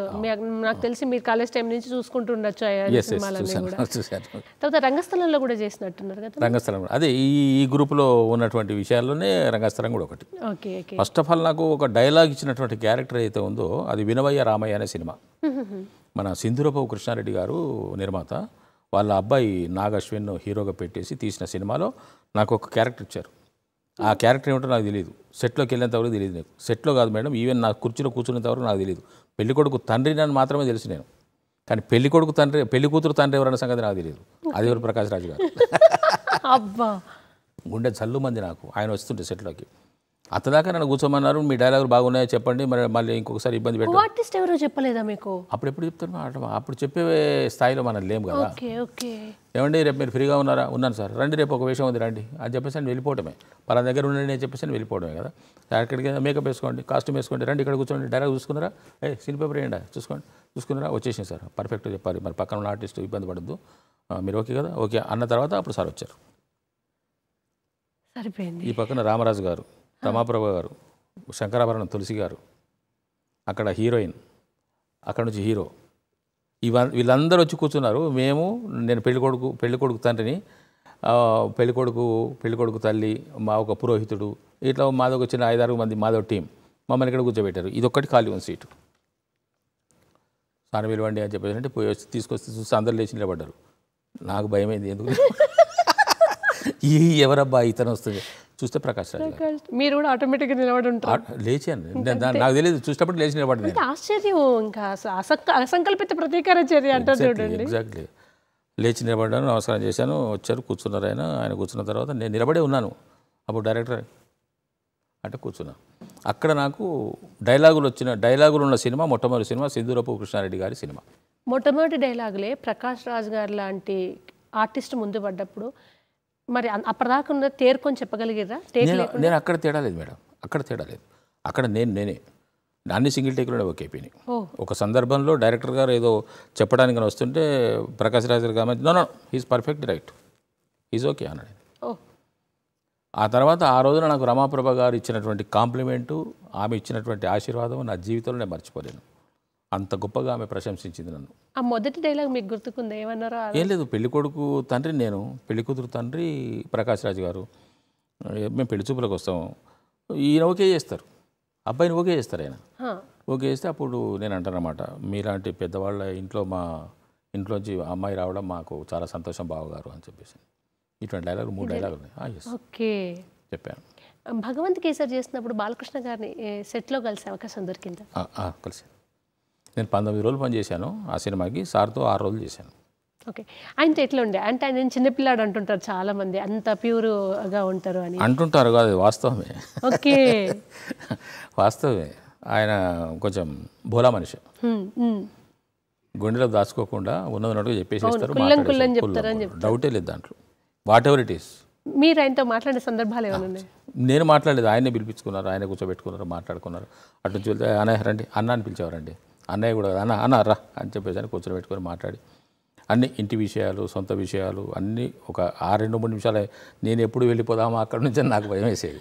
నాకు తెలిసి మీరు కాలేజ్ టైం నుంచి చూసుకుంటుండొచ్చు తర్వాత రంగస్థలంలో కూడా చేసినట్టున్నారు కదా రంగస్థలం అదే ఈ ఈ లో ఉన్నటువంటి విషయాల్లోనే రంగస్థలం కూడా ఒకటి ఫస్ట్ ఆఫ్ ఆల్ నాకు ఒక డైలాగ్ ఇచ్చినటువంటి క్యారెక్టర్ అయితే ఉందో అది వినవయ్య రామయ్య అనే సినిమా మన సింధురబాబు కృష్ణారెడ్డి గారు నిర్మాత వాళ్ళ అబ్బాయి నాగశ్విన్ హీరోగా పెట్టేసి తీసిన సినిమాలో నాకు ఒక క్యారెక్టర్ ఇచ్చారు ఆ క్యారెక్టర్ ఏమిటో నాకు తెలియదు సెట్లోకి వెళ్ళేంతవరకు తెలియదు నాకు సెట్లో కాదు మేడం ఈవెన్ నా కుర్చీలో కూర్చునేంతవరకు నాకు తెలియదు పెళ్ళికొడుకు తండ్రి నన్ను మాత్రమే తెలుసు నేను కానీ పెళ్లి కొడుకు తండ్రి పెళ్లి కూతురు తండ్రి ఎవరన్న సంగతి నాకు తెలియదు అది ఎవరు ప్రకాశ్ రాజు గారు అబ్బా గుండె చల్లుమంది నాకు ఆయన వస్తుంటే సెట్లోకి అతదాకా నన్ను కూర్చోమన్నారు మీ డైలాగులు బాగున్నాయో చెప్పండి మరి మళ్ళీ ఇంకొకసారి ఇబ్బంది పెట్టారు ఆర్టిస్ట్ ఎవరో చెప్పలేదా మీకు అప్పుడు ఎప్పుడు చెప్తారు అప్పుడు చెప్పే స్థాయిలో మనం లేము కదా ఏమండి రేపు మీరు ఫ్రీగా ఉన్నారా ఉన్నాను సార్ రండి రేపు ఒక విషయం ఉంది రండి అని చెప్పేసి అని వెళ్ళిపోవటమే పలా దగ్గర ఉండండి అని చెప్పేసి వెళ్ళిపోవడమే కదా అక్కడికి మేకప్ వేసుకోండి కాస్ట్యూమ్ వేసుకోండి రండి ఇక్కడ కూర్చోండి డైలాగ్ చూసుకున్నారా ఏ సీన్ పేపర్ వేయండి చూసుకోండి చూసుకున్నారా వచ్చేసింది సార్ పర్ఫెక్ట్గా చెప్పాలి మరి పక్కన ఉన్న ఆర్టిస్ట్ ఇబ్బంది పడద్దు మీరు ఓకే కదా ఓకే అన్న తర్వాత అప్పుడు సార్ వచ్చారు సరిపోయింది ఈ పక్కన రామరాజు గారు రమాప్రభ గారు శంకరాభరణం తులసి గారు అక్కడ హీరోయిన్ అక్కడ నుంచి హీరో ఇవ వీళ్ళందరూ వచ్చి కూర్చున్నారు మేము నేను పెళ్ళికొడుకు పెళ్ళికొడుకు తండ్రిని పెళ్ళికొడుకు పెళ్ళికొడుకు తల్లి మా ఒక పురోహితుడు ఇట్లా మాది ఒక చిన్న ఐదారు మంది మాదో టీం మమ్మల్ని ఇక్కడ కూర్చోబెట్టారు ఇది ఒక్కటి ఖాళీ ఉంది సీటు సార్ పిలవండి అని చెప్పేసి అంటే పోయి వచ్చి తీసుకొస్తే చూస్తే అందరు లేచి నిలబడ్డారు నాకు భయమైంది ఎందుకు ఈ ఎవరబ్బా ఇతను వస్తుంది చూస్తే ప్రకాశ్ రాజ్ మీరు కూడా ఆటోమేటిక్గా నిలబడి ఉంటారు లేచాను నాకు తెలియదు చూసినప్పుడు లేచి నిలబడి ఆశ్చర్యం ఇంకా అసంకల్పిత ప్రతీకార చర్య అంటారు చూడండి ఎగ్జాక్ట్లీ లేచి నిలబడ్డాను నమస్కారం చేశాను వచ్చారు కూర్చున్నారు ఆయన ఆయన కూర్చున్న తర్వాత నేను నిలబడే ఉన్నాను అప్పుడు డైరెక్టర్ అంటే కూర్చున్నాను అక్కడ నాకు డైలాగులు వచ్చిన డైలాగులు ఉన్న సినిమా మొట్టమొదటి సినిమా సింధూరపు కృష్ణారెడ్డి గారి సినిమా మొట్టమొదటి డైలాగులే ప్రకాష్ రాజ్ గారి లాంటి ఆర్టిస్ట్ ముందు పడ్డప్పుడు మరి అప్పటిదాకా దాకా తేరుకొని చెప్పగలిగేదా నేను అక్కడ తేడా లేదు మేడం అక్కడ తేడా లేదు అక్కడ నేను నేనే అన్ని సింగిల్ టేక్లోనే ఓకే అయిపోయినాయి ఒక సందర్భంలో డైరెక్టర్ గారు ఏదో చెప్పడానికి వస్తుంటే ప్రకాశ్ రాజర్ గారు no no he's perfect right is okay అన్నాడు ఆ తర్వాత ఆ రోజున నాకు రమాప్రభ గారు ఇచ్చినటువంటి కాంప్లిమెంటు ఆమె ఇచ్చినటువంటి ఆశీర్వాదం నా జీవితంలో నేను మర్చిపోలేను అంత గొప్పగా ఆమె ప్రశంసించింది నన్ను ఆ మొదటి డైలాగ్ మీకు గుర్తుకుంది ఏమన్నారో ఏం లేదు పెళ్లి కొడుకు తండ్రి నేను పెళ్లి కూతురు తండ్రి ప్రకాశ్ రాజు గారు మేము పెళ్లి చూపులకు వస్తాము ఈయన ఓకే చేస్తారు అబ్బాయిని ఓకే చేస్తారు ఆయన ఓకే చేస్తే అప్పుడు నేను అంటానమాట మీలాంటి పెద్దవాళ్ళ ఇంట్లో మా ఇంట్లోంచి అమ్మాయి రావడం మాకు చాలా సంతోషం బావగారు అని చెప్పేసి ఇటువంటి డైలాగులు మూడు డైలాగులు ఉన్నాయి ఓకే చెప్పాను భగవంత్ కేసర్ చేసినప్పుడు బాలకృష్ణ గారిని సెట్లో కలిసే అవకాశం దొరికిందా కలిసి నేను పంతొమ్మిది రోజులు పనిచేశాను ఆ సినిమాకి సార్తో ఆరు రోజులు చేశాను ఓకే ఆయన ఎట్లా ఉండే అంటే ఆయన చిన్నపిల్లాడు అంటుంటారు చాలా మంది అంత ప్యూర్గా ఉంటారు అని అంటుంటారు కాదు వాస్తవమే ఓకే వాస్తవమే ఆయన కొంచెం భోలా మనిషి గుండెలో దాచుకోకుండా ఉన్నదన్నట్టుగా చెప్పేసి డౌటే లేదు దాంట్లో వాట్ ఎవర్ ఇట్ ఈస్ మీరు ఆయనతో మాట్లాడే సందర్భాలు ఏమైనా నేను మాట్లాడలేదు ఆయనే పిలిపించుకున్నారు ఆయన కూర్చోబెట్టుకున్నారు మాట్లాడుకున్నారు అటు నుంచి వెళ్తే ఆయన రండి అన్న అని పిలిచేవారండి అన్నయ్య కూడా అన్న అన్న రా అని చెప్పేసి అని కూర్చొని పెట్టుకొని మాట్లాడి అన్ని ఇంటి విషయాలు సొంత విషయాలు అన్నీ ఒక ఆ రెండు మూడు నిమిషాలు నేను ఎప్పుడు వెళ్ళిపోదామా అక్కడి నుంచి నాకు భయం వేసేది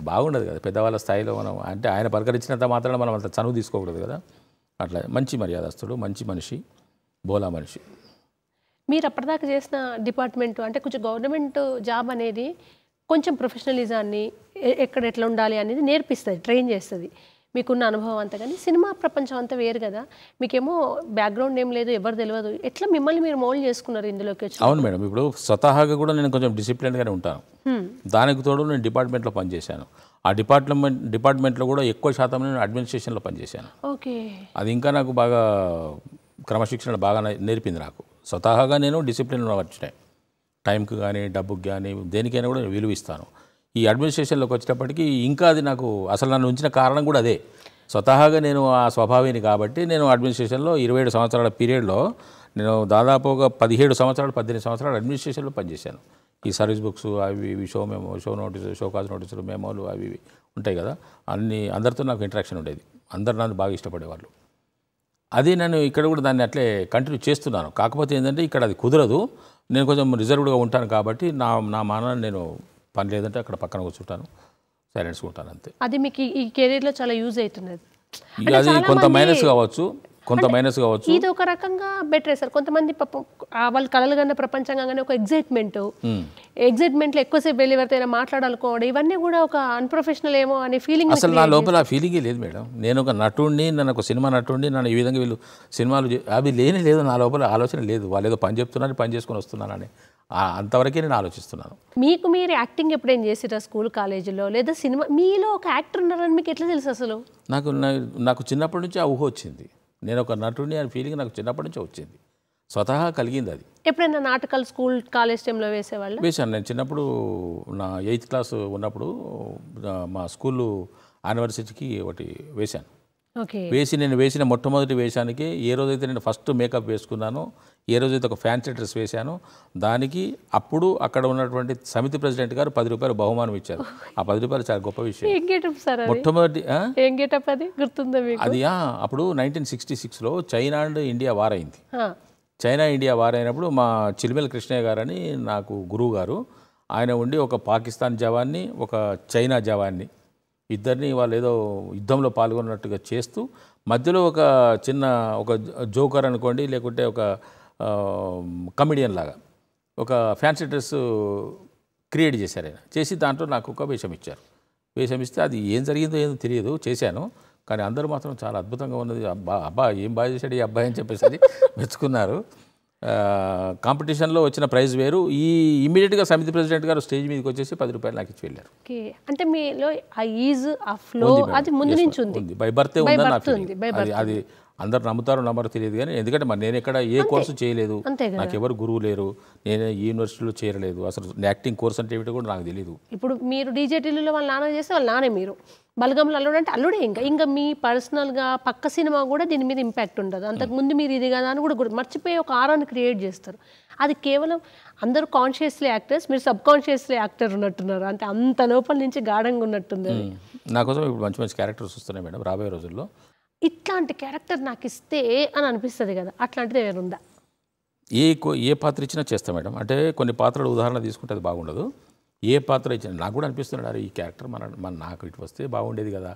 బాగుండదు కదా పెద్దవాళ్ళ స్థాయిలో మనం అంటే ఆయన పలకరించినంత మాత్రాన మనం అంత చనువు తీసుకోకూడదు కదా అట్లా మంచి మర్యాదస్తుడు మంచి మనిషి బోలా మనిషి మీరు అప్పటిదాకా చేసిన డిపార్ట్మెంట్ అంటే కొంచెం గవర్నమెంట్ జాబ్ అనేది కొంచెం ప్రొఫెషనలిజాన్ని ఎక్కడ ఎట్లా ఉండాలి అనేది నేర్పిస్తుంది ట్రైన్ చేస్తుంది మీకున్న అనుభవం అంతా కానీ సినిమా ప్రపంచం అంతా వేరు కదా మీకేమో బ్యాక్గ్రౌండ్ ఏం లేదు ఎవరు తెలియదు ఎట్లా మిమ్మల్ని మీరు మోల్డ్ చేసుకున్నారు ఇందులోకి వచ్చి అవును మేడం ఇప్పుడు స్వతహాగా కూడా నేను కొంచెం డిసిప్లిన్గానే ఉంటాను దానికి తోడు నేను డిపార్ట్మెంట్లో పనిచేశాను ఆ డిపార్ట్మెంట్ డిపార్ట్మెంట్లో కూడా ఎక్కువ శాతం నేను అడ్మినిస్ట్రేషన్లో పనిచేశాను ఓకే అది ఇంకా నాకు బాగా క్రమశిక్షణ బాగా నేర్పింది నాకు స్వతహాగా నేను డిసిప్లిన్ వచ్చినాయి టైంకి కానీ డబ్బుకి కానీ దేనికైనా కూడా నేను విలువిస్తాను ఈ అడ్మినిస్ట్రేషన్లోకి వచ్చేటప్పటికి ఇంకా అది నాకు అసలు నన్ను ఉంచిన కారణం కూడా అదే స్వతహాగా నేను ఆ స్వభావిని కాబట్టి నేను అడ్మినిస్ట్రేషన్లో ఇరవై ఏడు సంవత్సరాల పీరియడ్లో నేను దాదాపుగా పదిహేడు సంవత్సరాలు పద్దెనిమిది సంవత్సరాలు అడ్మినిస్ట్రేషన్లో పనిచేశాను ఈ సర్వీస్ బుక్స్ అవి ఇవి షో మేము షో నోటీసులు షో కాజ్ నోటీసులు మెమోలు అవి ఇవి ఉంటాయి కదా అన్ని అందరితో నాకు ఇంటరాక్షన్ ఉండేది అందరు నన్ను బాగా ఇష్టపడేవాళ్ళు అది నేను ఇక్కడ కూడా దాన్ని అట్లే కంటిన్యూ చేస్తున్నాను కాకపోతే ఏంటంటే ఇక్కడ అది కుదరదు నేను కొంచెం రిజర్వ్డ్గా ఉంటాను కాబట్టి నా నా మానాన్ని నేను పని లేదంటే అక్కడ పక్కన కూర్చుంటాను సైలెన్స్గా ఉంటాను అంతే అది మీకు ఈ కెరీర్లో చాలా యూజ్ అవుతున్నది అది కొంత మైనస్ కావచ్చు కొంత మైనస్ కావచ్చు ఇది ఒక రకంగా బెటర్ సార్ కొంతమంది పాపం వాళ్ళు కలలు కన్న ప్రపంచంగానే ఒక ఎగ్జైట్మెంట్ ఎగ్జైట్మెంట్లో hmm. ఎక్కువసేపు వెళ్ళి ఎవరితో మాట్లాడాలనుకోవడం ఇవన్నీ కూడా ఒక అన్ప్రొఫెషనల్ ఏమో అనే ఫీలింగ్ అసలు నా లోపల ఫీలింగే లేదు మేడం నేను ఒక నటుడిని నన్ను ఒక సినిమా నటుడిని నన్ను ఈ విధంగా వీళ్ళు సినిమాలు అవి లేని లేదు నా లోపల ఆలోచన లేదు వాళ్ళు ఏదో పని చెప్తున్నారు పని చేసుకొని వస్తున్నానని అంతవరకే నేను ఆలోచిస్తున్నాను మీకు మీరు యాక్టింగ్ ఎప్పుడేం చేసిరా స్కూల్ కాలేజీలో లేదా సినిమా మీలో ఒక యాక్టర్ ఉన్నారని మీకు ఎట్లా తెలుసు అసలు నాకు నాకు చిన్నప్పటి నుంచి ఆ ఊహ వచ్చింది నేను ఒక నటుని అనే ఫీలింగ్ నాకు చిన్నప్పటి నుంచి వచ్చింది స్వతహా కలిగింది అది ఎప్పుడైనా నాటకాలు స్కూల్ కాలేజ్ టైంలో వేసేవాళ్ళు వేశాను నేను చిన్నప్పుడు నా ఎయిత్ క్లాస్ ఉన్నప్పుడు మా స్కూల్ యానివర్సిటీకి ఒకటి వేశాను వేసి నేను వేసిన మొట్టమొదటి వేషానికి ఏ రోజైతే నేను ఫస్ట్ మేకప్ వేసుకున్నానో ఏ రోజైతే ఒక ఫ్యాన్సీ డ్రెస్ వేశాను దానికి అప్పుడు అక్కడ ఉన్నటువంటి సమితి ప్రెసిడెంట్ గారు పది రూపాయలు బహుమానం ఇచ్చారు ఆ పది రూపాయలు చాలా గొప్ప విషయం మొట్టమొదటి అది అప్పుడు నైన్టీన్ సిక్స్టీ సిక్స్లో చైనా అండ్ ఇండియా వార్ అయింది చైనా ఇండియా వార్ అయినప్పుడు మా చిలిమెల కృష్ణయ్య గారని నాకు గురువు గారు ఆయన ఉండి ఒక పాకిస్తాన్ జవాన్ని ఒక చైనా జవాన్ని ఇద్దరిని వాళ్ళు ఏదో యుద్ధంలో పాల్గొన్నట్టుగా చేస్తూ మధ్యలో ఒక చిన్న ఒక జోకర్ అనుకోండి లేకుంటే ఒక కమెడియన్ లాగా ఒక ఫ్యాన్సీ డ్రెస్ క్రియేట్ చేశారు ఆయన చేసి దాంట్లో నాకు ఒక వేషం ఇచ్చారు వేషం ఇస్తే అది ఏం జరిగిందో ఏదో తెలియదు చేశాను కానీ అందరూ మాత్రం చాలా అద్భుతంగా ఉన్నది అబ్బా అబ్బా ఏం బాగా చేశాడు ఈ అబ్బాయి అని చెప్పేసి మెచ్చుకున్నారు కాంపిటీషన్లో వచ్చిన ప్రైజ్ వేరు ఈ ఇమీడియట్గా సమితి ప్రెసిడెంట్ గారు స్టేజ్ మీదకి వచ్చేసి పది రూపాయలు నాకు ఇచ్చి వెళ్ళారు అంటే మీలో ఆ ఈజ్ ఆ ఫ్లో అది ముందు నుంచి ఉంది బై బర్త్ ఉందని నాకు అది అందరు నమ్ముతారు నమ్మరు తెలియదు కానీ ఎందుకంటే మరి నేను ఎక్కడ ఏ కోర్సు చేయలేదు నాకు ఎవరు గురువు లేరు నేను యూనివర్సిటీలో చేరలేదు అసలు యాక్టింగ్ కోర్స్ అంటే కూడా నాకు తెలియదు ఇప్పుడు మీరు డీజేటీలో వాళ్ళు నాన్న చేస్తే వాళ్ళు నానే మీరు బలగంలో అల్లుడు అంటే అల్లుడే ఇంకా ఇంకా మీ పర్సనల్గా పక్క సినిమా కూడా దీని మీద ఇంపాక్ట్ ఉండదు అంతకుముందు మీరు ఇది కదా అని కూడా మర్చిపోయి ఒక ఆరాన్ని క్రియేట్ చేస్తారు అది కేవలం అందరూ కాన్షియస్లీ యాక్టర్స్ మీరు సబ్ కాన్షియస్లీ యాక్టర్ ఉన్నట్టున్నారు అంటే అంత లోపల నుంచి గాఢంగా ఉన్నట్టుంది నాకోసం ఇప్పుడు మంచి మంచి క్యారెక్టర్స్ వస్తున్నాయి మేడం రాబోయే రోజుల్లో ఇట్లాంటి క్యారెక్టర్ నాకు ఇస్తే అని అనిపిస్తుంది కదా అట్లాంటిది ఏమైనా ఉందా ఏ ఏ పాత్ర ఇచ్చినా చేస్తా మేడం అంటే కొన్ని పాత్రలు ఉదాహరణ తీసుకుంటే అది బాగుండదు ఏ పాత్ర ఇచ్చిన నాకు కూడా అనిపిస్తున్నాడు ఈ క్యారెక్టర్ మన మన నాకు ఇటు వస్తే బాగుండేది కదా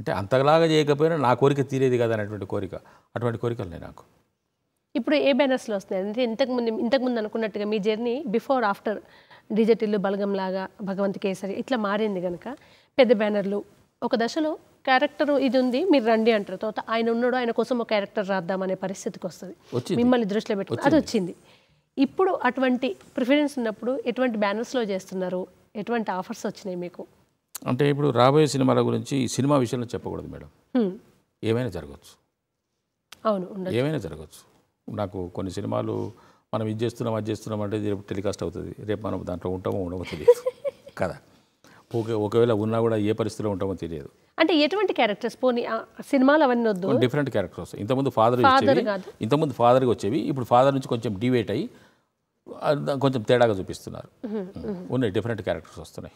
అంటే అంతలాగా చేయకపోయినా నా కోరిక తీరేది కదా అనేటువంటి కోరిక అటువంటి కోరికలు నేను నాకు ఇప్పుడు ఏ బ్యానర్స్లో వస్తున్నాయి అంటే ఇంతకుముందు ఇంతకుముందు అనుకున్నట్టుగా మీ జర్నీ బిఫోర్ ఆఫ్టర్ డిజటిల్లు బలగం లాగా భగవంత్ కేసరి ఇట్లా మారింది కనుక పెద్ద బ్యానర్లు ఒక దశలో క్యారెక్టర్ ఇది ఉంది మీరు రండి అంటారు తర్వాత ఆయన ఉన్నాడు ఆయన కోసం ఒక క్యారెక్టర్ రాద్దామనే పరిస్థితికి వస్తుంది మిమ్మల్ని దృష్టిలో పెట్టుకుని అది వచ్చింది ఇప్పుడు అటువంటి ప్రిఫరెన్స్ ఉన్నప్పుడు ఎటువంటి బ్యానర్స్లో చేస్తున్నారు ఎటువంటి ఆఫర్స్ వచ్చినాయి మీకు అంటే ఇప్పుడు రాబోయే సినిమాల గురించి ఈ సినిమా విషయంలో చెప్పకూడదు మేడం ఏమైనా జరగచ్చు అవును ఏమైనా జరగచ్చు నాకు కొన్ని సినిమాలు మనం ఇది చేస్తున్నాం అది చేస్తున్నాం అంటే రేపు టెలికాస్ట్ అవుతుంది రేపు మనం దాంట్లో ఉంటామో ఉండమో తెలియదు కదా ఓకే ఒకవేళ ఉన్నా కూడా ఏ పరిస్థితిలో ఉంటామో తెలియదు అంటే ఎటువంటి క్యారెక్టర్స్ పోనీ సినిమాలు అవన్నీ వద్దు డిఫరెంట్ క్యారెక్టర్స్ ఇంతకుముందు ఫాదర్ ఇంతకుముందు ఫాదర్గా వచ్చేవి ఇప్పుడు ఫాదర్ నుంచి కొంచెం డివేట్ అయ్యి కొంచెం తేడాగా చూపిస్తున్నారు ఉన్నాయి డిఫరెంట్ క్యారెక్టర్స్ వస్తున్నాయి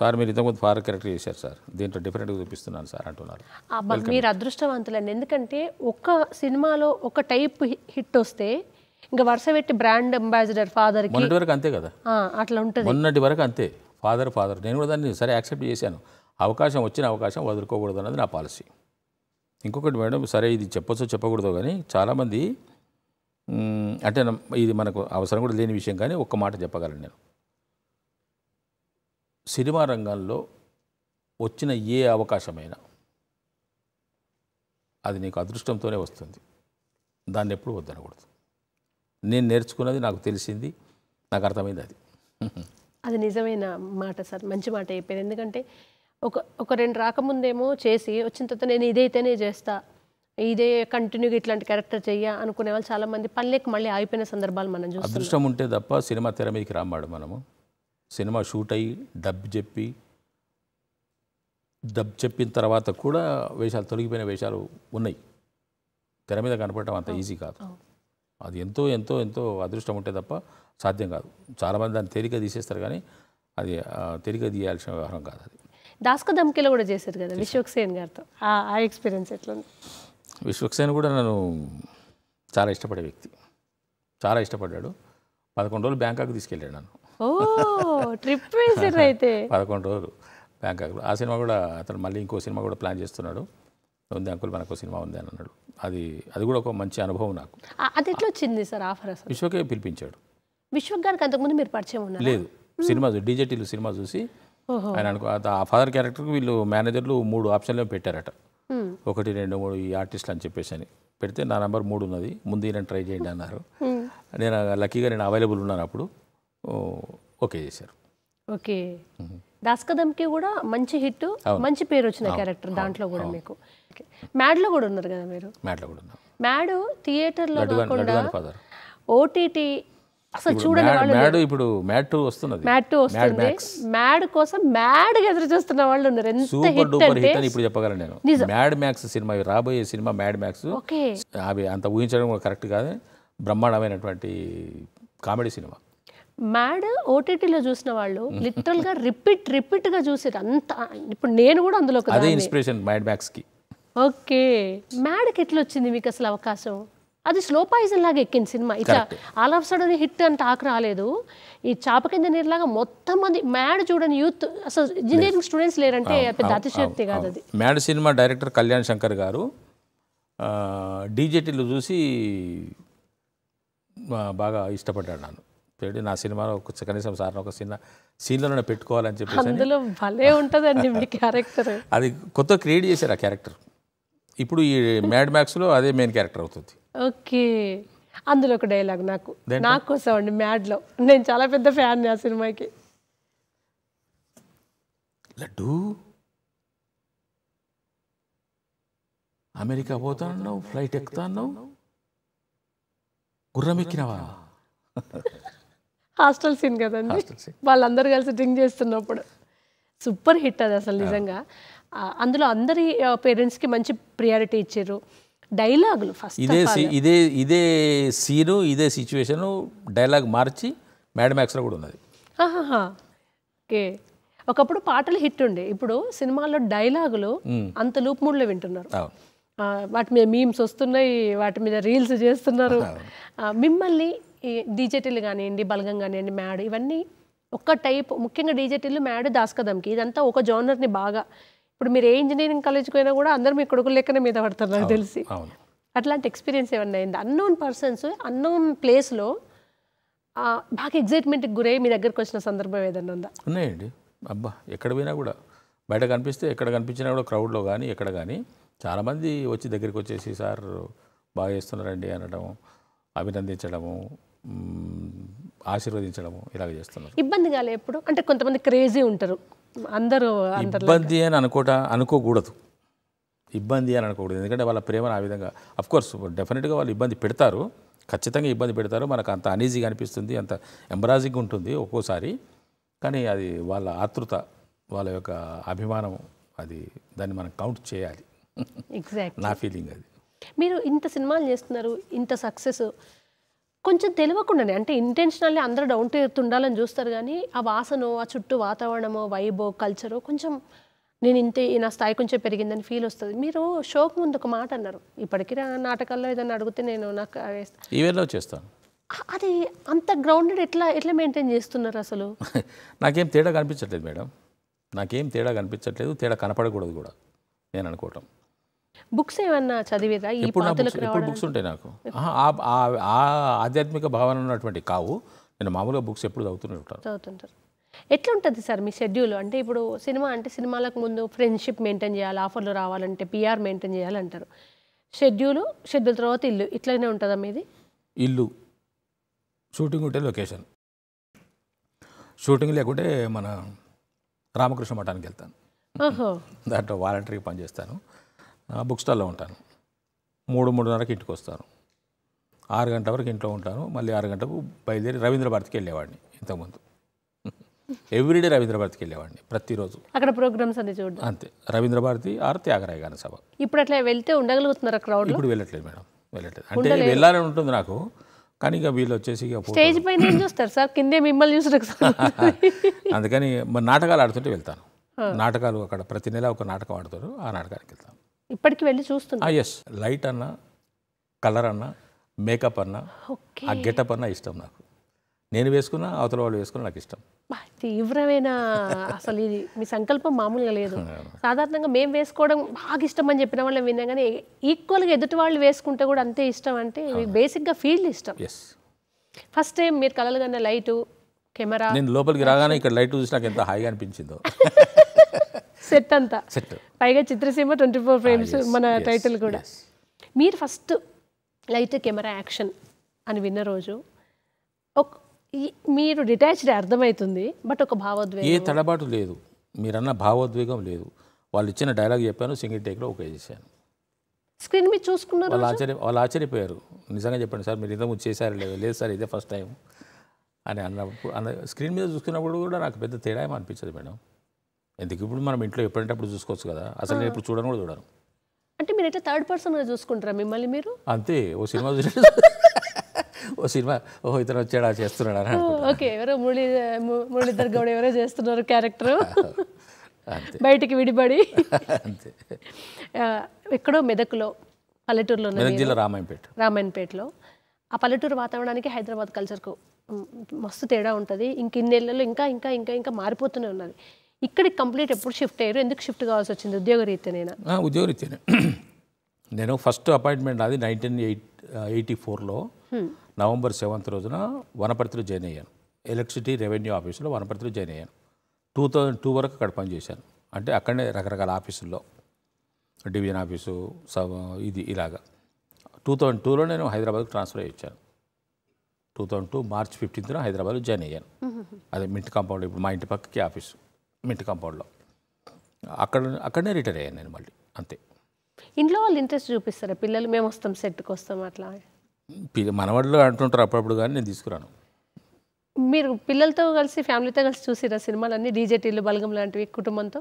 సార్ మీరు ఇంతకుముందు ఫార్ క్యారెక్టర్ చేశారు సార్ దీంట్లో డిఫరెంట్గా చూపిస్తున్నాను సార్ అంటున్నారు మీరు అదృష్టవంతులండి ఎందుకంటే ఒక్క సినిమాలో ఒక టైప్ హిట్ వస్తే ఇంకా వరుస పెట్టి బ్రాండ్ అంబాసిడర్ ఫాదర్ మొన్నటి వరకు అంతే కదా అట్లా ఉంటుంది మొన్నటి వరకు అంతే ఫాదర్ ఫాదర్ నేను కూడా దాన్ని సరే యాక్సెప్ట్ చేశాను అవకాశం వచ్చిన అవకాశం వదులుకోకూడదు అన్నది నా పాలసీ ఇంకొకటి మేడం సరే ఇది చెప్పొచ్చో చెప్పకూడదు కానీ చాలామంది అంటే ఇది మనకు అవసరం కూడా లేని విషయం కానీ ఒక్క మాట చెప్పగలను నేను సినిమా రంగంలో వచ్చిన ఏ అవకాశమైనా అది నీకు అదృష్టంతోనే వస్తుంది దాన్ని ఎప్పుడు వద్దనకూడదు నేను నేర్చుకున్నది నాకు తెలిసింది నాకు అర్థమైంది అది అది నిజమైన మాట సార్ మంచి మాట చెప్పారు ఎందుకంటే ఒక ఒక రెండు రాకముందేమో చేసి వచ్చిన తర్వాత నేను ఇదైతేనే చేస్తా ఇదే కంటిన్యూగా ఇట్లాంటి క్యారెక్టర్ చెయ్య అనుకునే వాళ్ళు చాలా మంది పనిలేక మళ్ళీ ఆగిపోయిన సందర్భాలు మనం చూస్తాం అదృష్టం ఉంటే తప్ప సినిమా తెర మీదకి రామాడు మనము సినిమా షూట్ అయ్యి డబ్ చెప్పి డబ్ చెప్పిన తర్వాత కూడా వేషాలు తొలగిపోయిన వేషాలు ఉన్నాయి తెర మీద కనపడటం అంత ఈజీ కాదు అది ఎంతో ఎంతో ఎంతో అదృష్టం ఉంటే తప్ప సాధ్యం కాదు చాలామంది దాన్ని తేలిక తీసేస్తారు కానీ అది తేలిక తీయాల్సిన వ్యవహారం కాదు అది దాస్క దమ్కిలో కూడా చేశారు కదా విశ్వక్సేన్ గారితో ఆ ఎక్స్పీరియన్స్ ఎట్లా విశ్వక్సేన్ కూడా నన్ను చాలా ఇష్టపడే వ్యక్తి చాలా ఇష్టపడ్డాడు పదకొండు రోజులు బ్యాంకాక్ తీసుకెళ్ళాడు నన్ను ట్రిప్ అయితే పదకొండు రోజులు బ్యాంకాక్లో ఆ సినిమా కూడా అతను మళ్ళీ ఇంకో సినిమా కూడా ప్లాన్ చేస్తున్నాడు ఉంది అంకుల్ మనకు సినిమా ఉంది అని అన్నాడు అది అది కూడా ఒక మంచి అనుభవం నాకు అది ఎట్లా వచ్చింది సార్ ఆఫర్ విశ్వకే పిలిపించాడు విశ్వక్ గారికి అంతకుముందు మీరు పరిచయం ఉన్నారు లేదు సినిమా డీజేటీలు సినిమా చూసి ఆయన అనుకో ఆ ఫాదర్ క్యారెక్టర్కి వీళ్ళు మేనేజర్లు మూడు ఆప్షన్లు పెట్టారట ఒకటి రెండు మూడు ఈ ఆర్టిస్ట్ అని చెప్పేసి అని పెడితే నా నెంబర్ మూడు ఉన్నది ముందు నేను ట్రై చేయండి అన్నారు నేను లక్కీగా నేను అవైలబుల్ ఉన్నాను అప్పుడు ఓకే చేశారు ఓకే దాస్ కదమ్కి కూడా మంచి హిట్ మంచి పేరు వచ్చిన క్యారెక్టర్ దాంట్లో కూడా మీకు మ్యాడ్లో కూడా ఉన్నారు కదా మీరు మ్యాడ్లో కూడా ఉన్నారు మ్యాడ్ థియేటర్లో కాకుండా ఓటీటీ అసలు చూడండి వాళ్ళు ఇప్పుడు మ్యాడ్ టూ వస్తున్నది మ్యాడ్ టూ వస్తుంది మ్యాడ్ కోసం మ్యాడ్ గా ఎదురు చూస్తున్న వాళ్ళు ఉన్నారు ఎంత సూపర్ డూపర్ హిట్ అని ఇప్పుడు చెప్పగలను నేను మ్యాడ్ మ్యాక్స్ సినిమా రాబోయే సినిమా మ్యాడ్ మ్యాక్స్ అవి అంత ఊహించడం కరెక్ట్ కాదు బ్రహ్మాండమైనటువంటి కామెడీ సినిమా మ్యాడ్ ఓటీటీలో చూసిన వాళ్ళు లిటరల్ గా రిపీట్ రిపీట్ గా చూసేది అంత ఇప్పుడు నేను కూడా అందులో అదే ఇన్స్పిరేషన్ మ్యాడ్ మ్యాక్స్ కి ఓకే మ్యాడ్కి ఎట్లా వచ్చింది మీకు అసలు అవకాశం అది స్లో పాయిజన్ లాగా ఎక్కింది సినిమా ఇట్లా ఆల్ ఆఫ్ సడన్ హిట్ అని టాక్ రాలేదు ఈ చాప కింద నీరులాగా మొత్తం మంది మ్యాడ్ చూడని యూత్ అసలు ఇంజనీరింగ్ స్టూడెంట్స్ లేరంటే పెద్ద అతిశక్తి కాదు అది Mad cinema director Kalyan Shankar గారు డీజేటీలు చూసి బాగా ఇష్టపడ్డాడు నన్ను నా సినిమాలో ఒక కనీసం సార్ ఒక సిన్న సీన్లో పెట్టుకోవాలని చెప్పి అందులో భలే ఉంటుందండి మీ క్యారెక్టర్ అది కొత్త క్రియేట్ చేశారు ఆ క్యారెక్టర్ ఇప్పుడు ఈ మ్యాడ్ మ్యాక్స్లో అదే మెయిన్ క్యారెక్టర్ అవుతుంది ఓకే అందులో ఒక డైలాగ్ నాకు నాకు కోసం అండి మ్యాడ్లో నేను చాలా పెద్ద ఫ్యాన్ ఆ సినిమాకి లడ్డు అమెరికా పోతా ఉన్నావు ఫ్లైట్ ఎక్కుతా గుర్రం ఎక్కినావా హాస్టల్ సీన్ కదండి వాళ్ళందరూ కలిసి డ్రింక్ చేస్తున్నప్పుడు సూపర్ హిట్ అది అసలు నిజంగా అందులో అందరి పేరెంట్స్కి మంచి ప్రియారిటీ ఇచ్చారు డైలాగులు ఫస్ట్ ఇదే ఇదే ఇదే సీను ఇదే సిచ్యువేషను డైలాగ్ మార్చి మేడం యాక్స్లో కూడా ఉన్నది ఓకే ఒకప్పుడు పాటలు హిట్ ఉండే ఇప్పుడు సినిమాల్లో డైలాగులు అంత లూప్ మూడ్లో వింటున్నారు వాటి మీద మీమ్స్ వస్తున్నాయి వాటి మీద రీల్స్ చేస్తున్నారు మిమ్మల్ని డీజేటీలు కానివ్వండి బలగం కానివ్వండి మ్యాడ్ ఇవన్నీ ఒక్క టైప్ ముఖ్యంగా డీజేటీలు మ్యాడ్ దాస్కదంకి ఇదంతా ఒక జోనర్ని బాగా ఇప్పుడు మీరు ఏ ఇంజనీరింగ్ కాలేజ్కి పోయినా కూడా అందరూ మీ కొడుకులు లెక్కనే మీద పడతారు నాకు తెలిసి అట్లాంటి ఎక్స్పీరియన్స్ ఏమన్నా అయింది అన్నోన్ పర్సన్స్ అన్నోన్ ప్లేస్లో బాగా ఎగ్జైట్మెంట్కి గురై మీ దగ్గరకు వచ్చిన సందర్భం ఏదన్నా ఉందా ఉన్నాయండి అబ్బా ఎక్కడ పోయినా కూడా బయట కనిపిస్తే ఎక్కడ కనిపించినా కూడా క్రౌడ్లో కానీ ఎక్కడ కానీ చాలామంది వచ్చి దగ్గరికి వచ్చేసి సార్ బాగా చేస్తున్నారండి అనడం అభినందించడము ఆశీర్వదించడము ఇలాగ చేస్తున్నారు ఇబ్బంది కాలే ఎప్పుడు అంటే కొంతమంది క్రేజీ ఉంటారు అందరూ ఇబ్బంది అని అనుకోట అనుకోకూడదు ఇబ్బంది అని అనుకోకూడదు ఎందుకంటే వాళ్ళ ప్రేమ ఆ విధంగా కోర్స్ డెఫినెట్గా వాళ్ళు ఇబ్బంది పెడతారు ఖచ్చితంగా ఇబ్బంది పెడతారు మనకు అంత అనీజీగా అనిపిస్తుంది అంత ఎంబరాజింగ్ ఉంటుంది ఒక్కోసారి కానీ అది వాళ్ళ ఆతృత వాళ్ళ యొక్క అభిమానం అది దాన్ని మనం కౌంట్ చేయాలి ఎగ్జాక్ట్ నా ఫీలింగ్ అది మీరు ఇంత సినిమాలు చేస్తున్నారు ఇంత సక్సెస్ కొంచెం తెలియకుండానే అంటే ఇంటెన్షనల్లీ అందరూ డౌన్ టు ఎర్త్ ఉండాలని చూస్తారు కానీ ఆ వాసన ఆ చుట్టూ వాతావరణమో వైబో కల్చరో కొంచెం నేను ఇంతే నా స్థాయి కొంచెం పెరిగిందని ఫీల్ వస్తుంది మీరు షోకు ముందు ఒక మాట అన్నారు ఇప్పటికీ నాటకాల్లో ఏదైనా అడిగితే నేను నాకు ఈవెన్లో చేస్తాను అది అంత గ్రౌండెడ్ ఎట్లా ఎట్లా మెయింటైన్ చేస్తున్నారు అసలు నాకేం తేడా కనిపించట్లేదు మేడం నాకేం తేడా కనిపించట్లేదు తేడా కనపడకూడదు కూడా నేను అనుకోవటం బుక్స్ ఏమన్నా చదివేదా ఈ ఇప్పుడు బుక్స్ ఉంటాయి నాకు ఆధ్యాత్మిక భావన ఉన్నటువంటి కావు నేను మామూలుగా బుక్స్ ఎప్పుడు చదువుతూనే ఉంటాను చదువుతుంటారు ఉంటుంది సార్ మీ షెడ్యూల్ అంటే ఇప్పుడు సినిమా అంటే సినిమాలకు ముందు ఫ్రెండ్షిప్ మెయింటైన్ చేయాలి ఆఫర్లు రావాలంటే పిఆర్ మెయింటైన్ చేయాలంటారు షెడ్యూలు షెడ్యూల్ తర్వాత ఇల్లు ఇట్లనే ఉంటుందా మీది ఇల్లు షూటింగ్ ఉంటే లొకేషన్ షూటింగ్ లేకుంటే మన రామకృష్ణ మఠానికి వెళ్తాను దాంట్లో వాలంటరీగా పనిచేస్తాను బుక్ స్టాల్లో ఉంటాను మూడు మూడున్నరకి ఇంటికి వస్తాను ఆరు గంటల వరకు ఇంట్లో ఉంటాను మళ్ళీ ఆరు గంటకు బయలుదేరి రవీంద్రభారతికి వెళ్ళేవాడిని ఇంతకుముందు ఎవ్రీడే రవీంద్రభారతికి వెళ్ళేవాడిని ప్రతిరోజు అక్కడ ప్రోగ్రామ్స్ అన్ని చూడండి అంతే రవీంద్రభారతి ఆరు త్యాగరాయ గాన సభ ఇప్పుడు అట్లా వెళ్తే ఉండగలుగుతున్నారు క్రౌడ్ ఇప్పుడు వెళ్ళట్లేదు మేడం వెళ్ళట్లేదు అంటే వెళ్ళాలని ఉంటుంది నాకు కానీ ఇంకా వీళ్ళు వచ్చేసి స్టేజ్ పైన ఏం చూస్తారు సార్ కిందే మిమ్మల్ని చూస్తారు అందుకని నాటకాలు ఆడుతుంటే వెళ్తాను నాటకాలు అక్కడ ప్రతి నెల ఒక నాటకం ఆడుతారు ఆ నాటకానికి వెళ్తాను ఇప్పటికి వెళ్ళి చూస్తున్నా ఎస్ లైట్ అన్న కలర్ అన్న మేకప్ అన్న ఆ గెటప్ అన్న ఇష్టం నాకు నేను వేసుకున్నా అవతల వాళ్ళు వేసుకున్నా నాకు ఇష్టం తీవ్రమైన అసలు ఇది మీ సంకల్పం మామూలుగా లేదు సాధారణంగా మేము వేసుకోవడం బాగా ఇష్టం అని చెప్పిన వాళ్ళు విన్నా కానీ ఈక్వల్గా ఎదుటి వాళ్ళు వేసుకుంటే కూడా అంతే ఇష్టం అంటే బేసిక్గా ఫీల్డ్ ఇష్టం ఫస్ట్ టైం మీరు కన్నా లైటు కెమెరా నేను లోపలికి రాగానే ఇక్కడ లైట్ చూసి నాకు ఎంత హాయిగా అనిపించిందో సెట్ అంతా సెట్ పైగా Chitraseema twenty four ah, frames మన టైటిల్ కూడా మీరు ఫస్ట్ లైట్ కెమెరా యాక్షన్ అని విన్న రోజు ఒక మీరు డిటాచ్డ్ అర్థమవుతుంది బట్ ఒక భావోద్వేగం ఏ తడబాటు లేదు మీరన్న భావోద్వేగం లేదు వాళ్ళు ఇచ్చిన డైలాగ్ చెప్పాను సింగిల్ టేక్లో ఓకే చేశాను స్క్రీన్ మీద చూసుకున్నారు వాళ్ళు ఆశ్చర్య వాళ్ళు ఆశ్చర్యపోయారు నిజంగా చెప్పండి సార్ మీరు ఇంతకుముందు చేశారు లేదు లేదు సార్ ఇదే ఫస్ట్ టైం అని అన్నప్పుడు అన్న స్క్రీన్ మీద చూసుకున్నప్పుడు కూడా నాకు పెద్ద తేడా ఏమనిపించదు మేడం ఎందుకు ఇప్పుడు మనం ఇంట్లో ఎప్పుడంటప్పుడు చూసుకోవచ్చు కదా అసలు నేను ఇప్పుడు చూడను కూడా చూడను అంటే మీరు ఎట్లా థర్డ్ పర్సన్గా చూసుకుంటారా మిమ్మల్ని మీరు అంతే ఓ సినిమా ఓ సినిమా ఓహో ఇతను ఆ చేస్తున్నాడు అని ఓకే ఎవరో మురళి మురళీధర్ గౌడ ఎవరో చేస్తున్నారు క్యారెక్టర్ బయటికి విడిపడి ఎక్కడో మెదక్లో పల్లెటూరులో జిల్లా రామాయణపేట రామాయణపేటలో ఆ పల్లెటూరు వాతావరణానికి హైదరాబాద్ కల్చర్కు మస్తు తేడా ఉంటుంది ఇంక ఇన్నేళ్ళలో ఇంకా ఇంకా ఇంకా ఇంకా మారిపోతూనే ఉన్నది ఇక్కడికి కంప్లీట్ ఎప్పుడు షిఫ్ట్ అయ్యారు ఎందుకు షిఫ్ట్ కావాల్సి వచ్చింది ఉద్యోగ ఉద్యోగరీత్యానే నేను ఫస్ట్ అపాయింట్మెంట్ అది నైన్టీన్ ఎయిట్ ఎయిటీ ఫోర్లో నవంబర్ సెవెంత్ రోజున వనపర్తిలో జాయిన్ అయ్యాను ఎలక్ట్రిసిటీ రెవెన్యూ ఆఫీసులో వనపర్తిలో జాయిన్ అయ్యాను టూ థౌజండ్ టూ వరకు అక్కడ పనిచేశాను అంటే అక్కడనే రకరకాల ఆఫీసుల్లో డివిజన్ ఆఫీసు ఇది ఇలాగా టూ థౌజండ్ టూలో నేను హైదరాబాద్కి ట్రాన్స్ఫర్ అయ్యి వచ్చాను టూ థౌజండ్ టూ మార్చ్ ఫిఫ్టీన్త్న హైదరాబాద్లో జాయిన్ అయ్యాను అదే మింట్ కాంపౌండ్ ఇప్పుడు మా ఇంటి పక్కకి ఆఫీసు మిట్ కాంపౌండ్లో అక్కడ అక్కడనే రిటైర్ అయ్యాను నేను మళ్ళీ అంతే ఇంట్లో వాళ్ళు ఇంట్రెస్ట్ చూపిస్తారా పిల్లలు మేము వస్తాం సెట్కి వస్తాం అట్లా మనవాళ్ళు అంటుంటారు అప్పుడప్పుడు కానీ నేను తీసుకురాను మీరు పిల్లలతో కలిసి ఫ్యామిలీతో కలిసి చూసిరా సినిమాలు అన్నీ డీజేటీలు బలగం లాంటివి కుటుంబంతో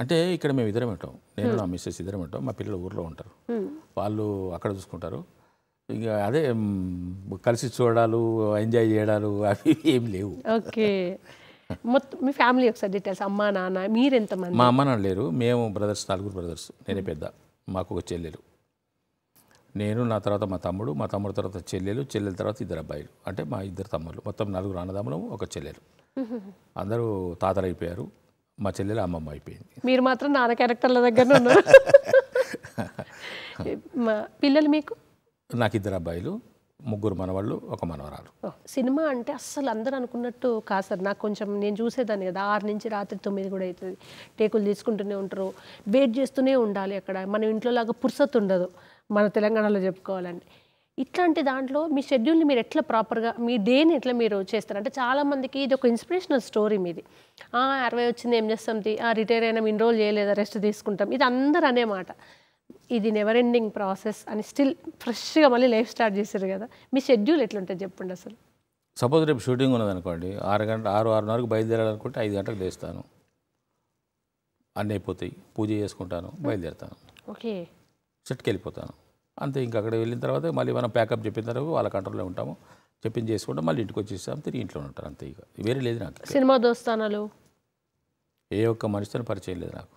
అంటే ఇక్కడ మేము ఇద్దరం ఉంటాం నేను నా మిస్సెస్ ఇద్దరం ఉంటాం మా పిల్లలు ఊర్లో ఉంటారు వాళ్ళు అక్కడ చూసుకుంటారు ఇక అదే కలిసి చూడాలు ఎంజాయ్ చేయడాలు అవి ఏం లేవు ఓకే మొత్తం మీ ఫ్యామిలీ ఒకసారి డీటెయిల్స్ అమ్మ నాన్న మీరు ఎంతమంది మా అమ్మ నాన్న లేరు మేము బ్రదర్స్ నలుగురు బ్రదర్స్ నేనే పెద్ద మాకు ఒక చెల్లెలు నేను నా తర్వాత మా తమ్ముడు మా తమ్ముడు తర్వాత చెల్లెలు చెల్లెల తర్వాత ఇద్దరు అబ్బాయిలు అంటే మా ఇద్దరు తమ్ముళ్ళు మొత్తం నలుగురు అన్నదమ్ములు ఒక చెల్లెలు అందరూ తాతలు అయిపోయారు మా చెల్లెలు అమ్మమ్మ అయిపోయింది మీరు మాత్రం నాన్న క్యారెక్టర్ల దగ్గర ఉన్నారు మా పిల్లలు మీకు నాకు ఇద్దరు అబ్బాయిలు ముగ్గురు మనవాళ్ళు ఒక మనవరాలు సినిమా అంటే అస్సలు అందరూ అనుకున్నట్టు కాదు సార్ నాకు కొంచెం నేను చూసేదాన్ని కదా ఆరు నుంచి రాత్రి తొమ్మిది కూడా అవుతుంది టేకులు తీసుకుంటూనే ఉంటారు వెయిట్ చేస్తూనే ఉండాలి అక్కడ మన ఇంట్లో లాగా పుర్సత్ ఉండదు మన తెలంగాణలో చెప్పుకోవాలంటే ఇట్లాంటి దాంట్లో మీ షెడ్యూల్ని మీరు ఎట్లా ప్రాపర్గా మీ డేని ఎట్లా మీరు చేస్తారు అంటే చాలామందికి ఇది ఒక ఇన్స్పిరేషనల్ స్టోరీ మీది అరవై వచ్చింది ఏం చేస్తాం రిటైర్ అయినా ఇన్ని రోజులు చేయలేదు రెస్ట్ తీసుకుంటాం ఇది అందరూ అనే మాట ఇది నెవర్ ఎండింగ్ ప్రాసెస్ అని స్టిల్ ఫ్రెష్గా మళ్ళీ లైఫ్ స్టార్ట్ చేశారు కదా మీ షెడ్యూల్ ఎట్లుంటుంది చెప్పండి అసలు సపోజ్ రేపు షూటింగ్ ఉన్నదనుకోండి ఆరు గంట ఆరు ఆరున్నరకు బయలుదేరాలనుకుంటే ఐదు గంటలకు లేస్తాను అన్నీ అయిపోతాయి పూజ చేసుకుంటాను బయలుదేరుతాను ఓకే చెట్టుకి వెళ్ళిపోతాను అంతే ఇంకా అక్కడ వెళ్ళిన తర్వాత మళ్ళీ మనం ప్యాకప్ చెప్పిన తర్వాత వాళ్ళ కంట్రోల్లో ఉంటాము చెప్పిన చేసుకుంటాం మళ్ళీ ఇంటికి వచ్చేస్తాం తిరిగి ఇంట్లో ఉంటారు అంతే ఇక వేరే లేదు నాకు సినిమా దోస్తానాలు ఏ ఒక్క మనిషితో పరిచయం లేదు నాకు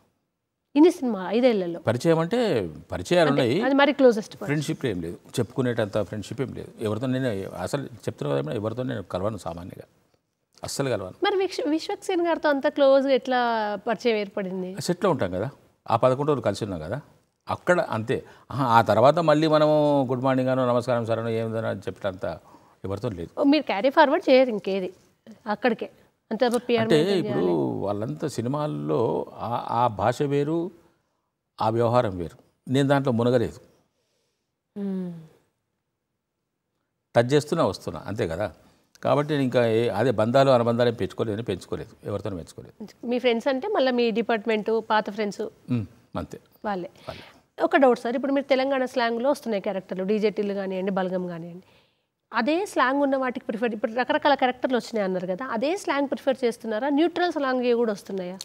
ఇన్ని సినిమా ఐదేళ్లలో పరిచయం అంటే పరిచయాలు ఉన్నాయి అది మరి క్లోజెస్ట్ ఫ్రెండ్షిప్ ఏం లేదు చెప్పుకునేటంత ఫ్రెండ్షిప్ ఏం లేదు ఎవరితో నేను అసలు చెప్తున్నా ఎవరితో నేను కలవను సామాన్యంగా అస్సలు కలవను మరి విశ్వ విశ్వక్సేన్ గారితో అంత క్లోజ్ ఎట్లా పరిచయం ఏర్పడింది సెట్లో ఉంటాం కదా ఆ పదకొండు రోజులు కలిసి ఉన్నాం కదా అక్కడ అంతే ఆ తర్వాత మళ్ళీ మనము గుడ్ మార్నింగ్ అను నమస్కారం సార్ అని ఏమిదని చెప్పినంత ఎవరితో లేదు మీరు క్యారీ ఫార్వర్డ్ చేయరు ఇంకేది అక్కడికే అంటే ఇప్పుడు వాళ్ళంతా సినిమాల్లో ఆ భాష వేరు ఆ వ్యవహారం వేరు నేను దాంట్లో మునగలేదు టచ్ చేస్తున్నా వస్తున్నా అంతే కదా కాబట్టి నేను ఇంకా అదే బంధాలు అనుబంధాలు పెంచుకోలేదు పెంచుకోలేదు ఎవరితో పెంచుకోలేదు మీ ఫ్రెండ్స్ అంటే మళ్ళీ మీ డిపార్ట్మెంట్ పాత ఫ్రెండ్స్ అంతే వాళ్ళే ఒక డౌట్ సార్ ఇప్పుడు మీరు తెలంగాణ స్లాంగ్లో వస్తున్నాయి క్యారెక్టర్లు డీజేటీలు కానివ్వండి బలగం కానివ్వండి అదే స్లాంగ్ ఉన్న వాటికి ప్రిఫర్ ఇప్పుడు రకరకాల క్యారెక్టర్లు వచ్చినాయి అన్నారు కదా అదే స్లాంగ్ ప్రిఫర్ చేస్తున్నారా న్యూట్రల్ స్లాంగ్ కూడా వస్తున్నాయా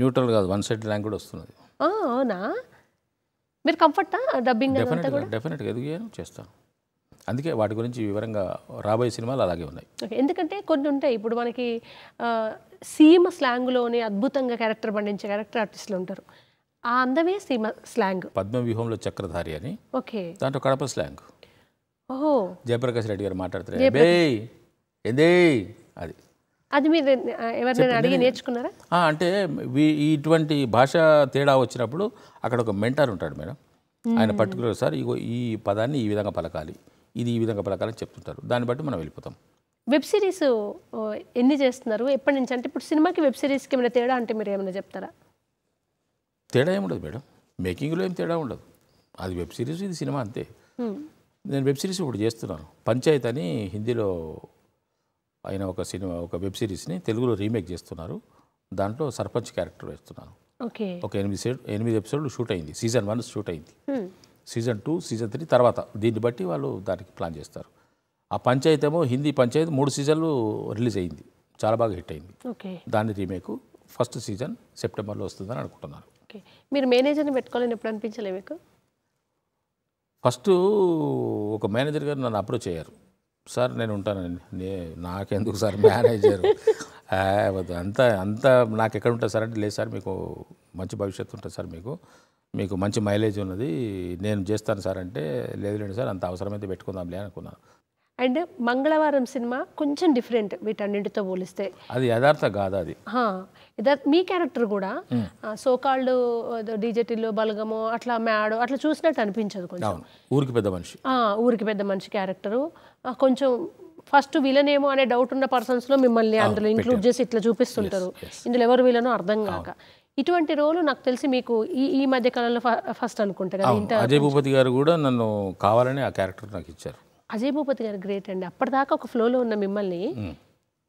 న్యూట్రల్ కాదు వన్ సైడ్ స్లాంగ్ కూడా వస్తున్నది అవునా మీరు కంఫర్టా డబ్బింగ్ డెఫినెట్గా ఎదుగు చేస్తాను అందుకే వాటి గురించి వివరంగా రాబోయే సినిమాలు అలాగే ఉన్నాయి ఎందుకంటే కొన్ని ఉంటాయి ఇప్పుడు మనకి సీమ స్లాంగ్లోనే అద్భుతంగా క్యారెక్టర్ పండించే క్యారెక్టర్ ఆర్టిస్టులు ఉంటారు ఆ అందమే సీమ స్లాంగ్ పద్మ వ్యూహంలో చక్రధారి అని ఓకే దాంట్లో కడప స్లాంగ్ ఓహో జయప్రకాష్ రెడ్డి గారు మాట్లాడుతున్నారు అది అది మీరు ఎవరినైనా అడిగి నేర్చుకున్నారా అంటే ఇటువంటి భాష తేడా వచ్చినప్పుడు అక్కడ ఒక మెంటర్ ఉంటాడు మేడం ఆయన పర్టికులర్ సార్ ఇగో ఈ పదాన్ని ఈ విధంగా పలకాలి ఇది ఈ విధంగా పలకాలని చెప్తుంటారు దాన్ని బట్టి మనం వెళ్ళిపోతాం వెబ్ సిరీస్ ఎన్ని చేస్తున్నారు ఎప్పటి నుంచి అంటే ఇప్పుడు సినిమాకి వెబ్ సిరీస్కి ఏమైనా తేడా అంటే మీరు ఏమైనా చెప్తారా తేడా ఏమి ఉండదు మేడం మేకింగ్లో ఏం తేడా ఉండదు అది వెబ్ సిరీస్ ఇది సినిమా అంతే నేను వెబ్ సిరీస్ ఇప్పుడు చేస్తున్నాను పంచాయత్ అని హిందీలో అయిన ఒక సినిమా ఒక వెబ్ సిరీస్ని తెలుగులో రీమేక్ చేస్తున్నారు దాంట్లో సర్పంచ్ క్యారెక్టర్ వేస్తున్నాను ఒక ఎనిమిది ఎనిమిది ఎపిసోడ్లు షూట్ అయింది సీజన్ వన్ షూట్ అయింది సీజన్ టూ సీజన్ త్రీ తర్వాత దీన్ని బట్టి వాళ్ళు దానికి ప్లాన్ చేస్తారు ఆ పంచాయత్ ఏమో హిందీ పంచాయత్ మూడు సీజన్లు రిలీజ్ అయింది చాలా బాగా హిట్ అయింది దాని రీమేక్ ఫస్ట్ సీజన్ సెప్టెంబర్లో వస్తుందని అనుకుంటున్నాను మీరు మేనేజర్ని పెట్టుకోవాలని ఎప్పుడు అనిపించలే మీకు ఫస్ట్ ఒక మేనేజర్ గారు నన్ను అప్రోచ్ అయ్యారు సార్ నేను ఉంటానండి నే నాకెందుకు సార్ మేనేజర్ అంతా అంతా నాకు ఎక్కడ ఉంటుంది సార్ అంటే లేదు సార్ మీకు మంచి భవిష్యత్తు ఉంటుంది సార్ మీకు మీకు మంచి మైలేజ్ ఉన్నది నేను చేస్తాను సార్ అంటే లేదు లేండి సార్ అంత అవసరమైతే పెట్టుకుందాంలే అనుకున్నాను అండ్ మంగళవారం సినిమా కొంచెం డిఫరెంట్ వీటన్నింటితో పోలిస్తే అది యథార్థ కాదు అది మీ క్యారెక్టర్ కూడా సోకాళ్ళు డీజెటీలు బలగము అట్లా మ్యాడో అట్లా చూసినట్టు అనిపించదు కొంచెం ఊరికి పెద్ద మనిషి ఊరికి పెద్ద మనిషి క్యారెక్టరు కొంచెం ఫస్ట్ విలన్ ఏమో అనే డౌట్ ఉన్న పర్సన్స్ లో మిమ్మల్ని అందులో ఇంక్లూడ్ చేసి ఇట్లా చూపిస్తుంటారు ఇందులో ఎవరు విలనో అర్థం కాక ఇటువంటి రోలు నాకు తెలిసి మీకు ఈ ఈ మధ్య కాలంలో ఫస్ట్ అనుకుంటా కదా అజయ్ భూపతి గారు కూడా నన్ను కావాలని ఆ క్యారెక్టర్ నాకు ఇచ్చారు అజయ్ భూపతి గారు గ్రేట్ అండి అప్పటిదాకా ఒక ఫ్లోలో ఉన్న మిమ్మల్ని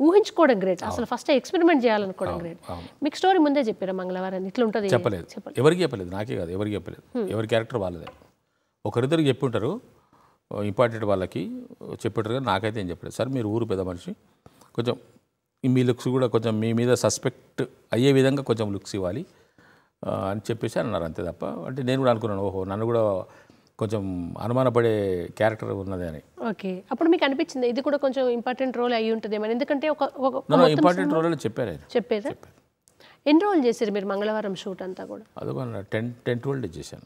ఊహించుకోవడం గ్రేట్ అసలు ఫస్ట్ ఎక్స్పెరిమెంట్ చేయాలనుకోవడం గ్రేట్ మీకు స్టోరీ ముందే చెప్పారా మంగళవారం ఇట్లా ఉంటుంది చెప్పలేదు ఎవరికి చెప్పలేదు నాకే కాదు ఎవరికి చెప్పలేదు ఎవరి క్యారెక్టర్ వాళ్ళదే ఒకరిద్దరు చెప్పి ఉంటారు ఇంపార్టెంట్ వాళ్ళకి చెప్పారు కానీ నాకైతే ఏం చెప్పలేదు సార్ మీరు ఊరు పెద్ద మనిషి కొంచెం మీ లుక్స్ కూడా కొంచెం మీ మీద సస్పెక్ట్ అయ్యే విధంగా కొంచెం లుక్స్ ఇవ్వాలి అని చెప్పేసి అన్నారు అంతే తప్ప అంటే నేను కూడా అనుకున్నాను ఓహో నన్ను కూడా కొంచెం అనుమానపడే క్యారెక్టర్ ఉన్నది అని ఓకే అప్పుడు మీకు అనిపించింది ఇది కూడా కొంచెం ఇంపార్టెంట్ రోల్ అయ్యి ఉంటుంది ఏమైనా ఎందుకంటే ఒక ఇంపార్టెంట్ రోల్ అని చెప్పారు చెప్పారు ఎన్ని రోజులు చేశారు మీరు మంగళవారం షూట్ అంతా కూడా అదొక టెన్ టెన్ ట్వెల్వ్ చేశాను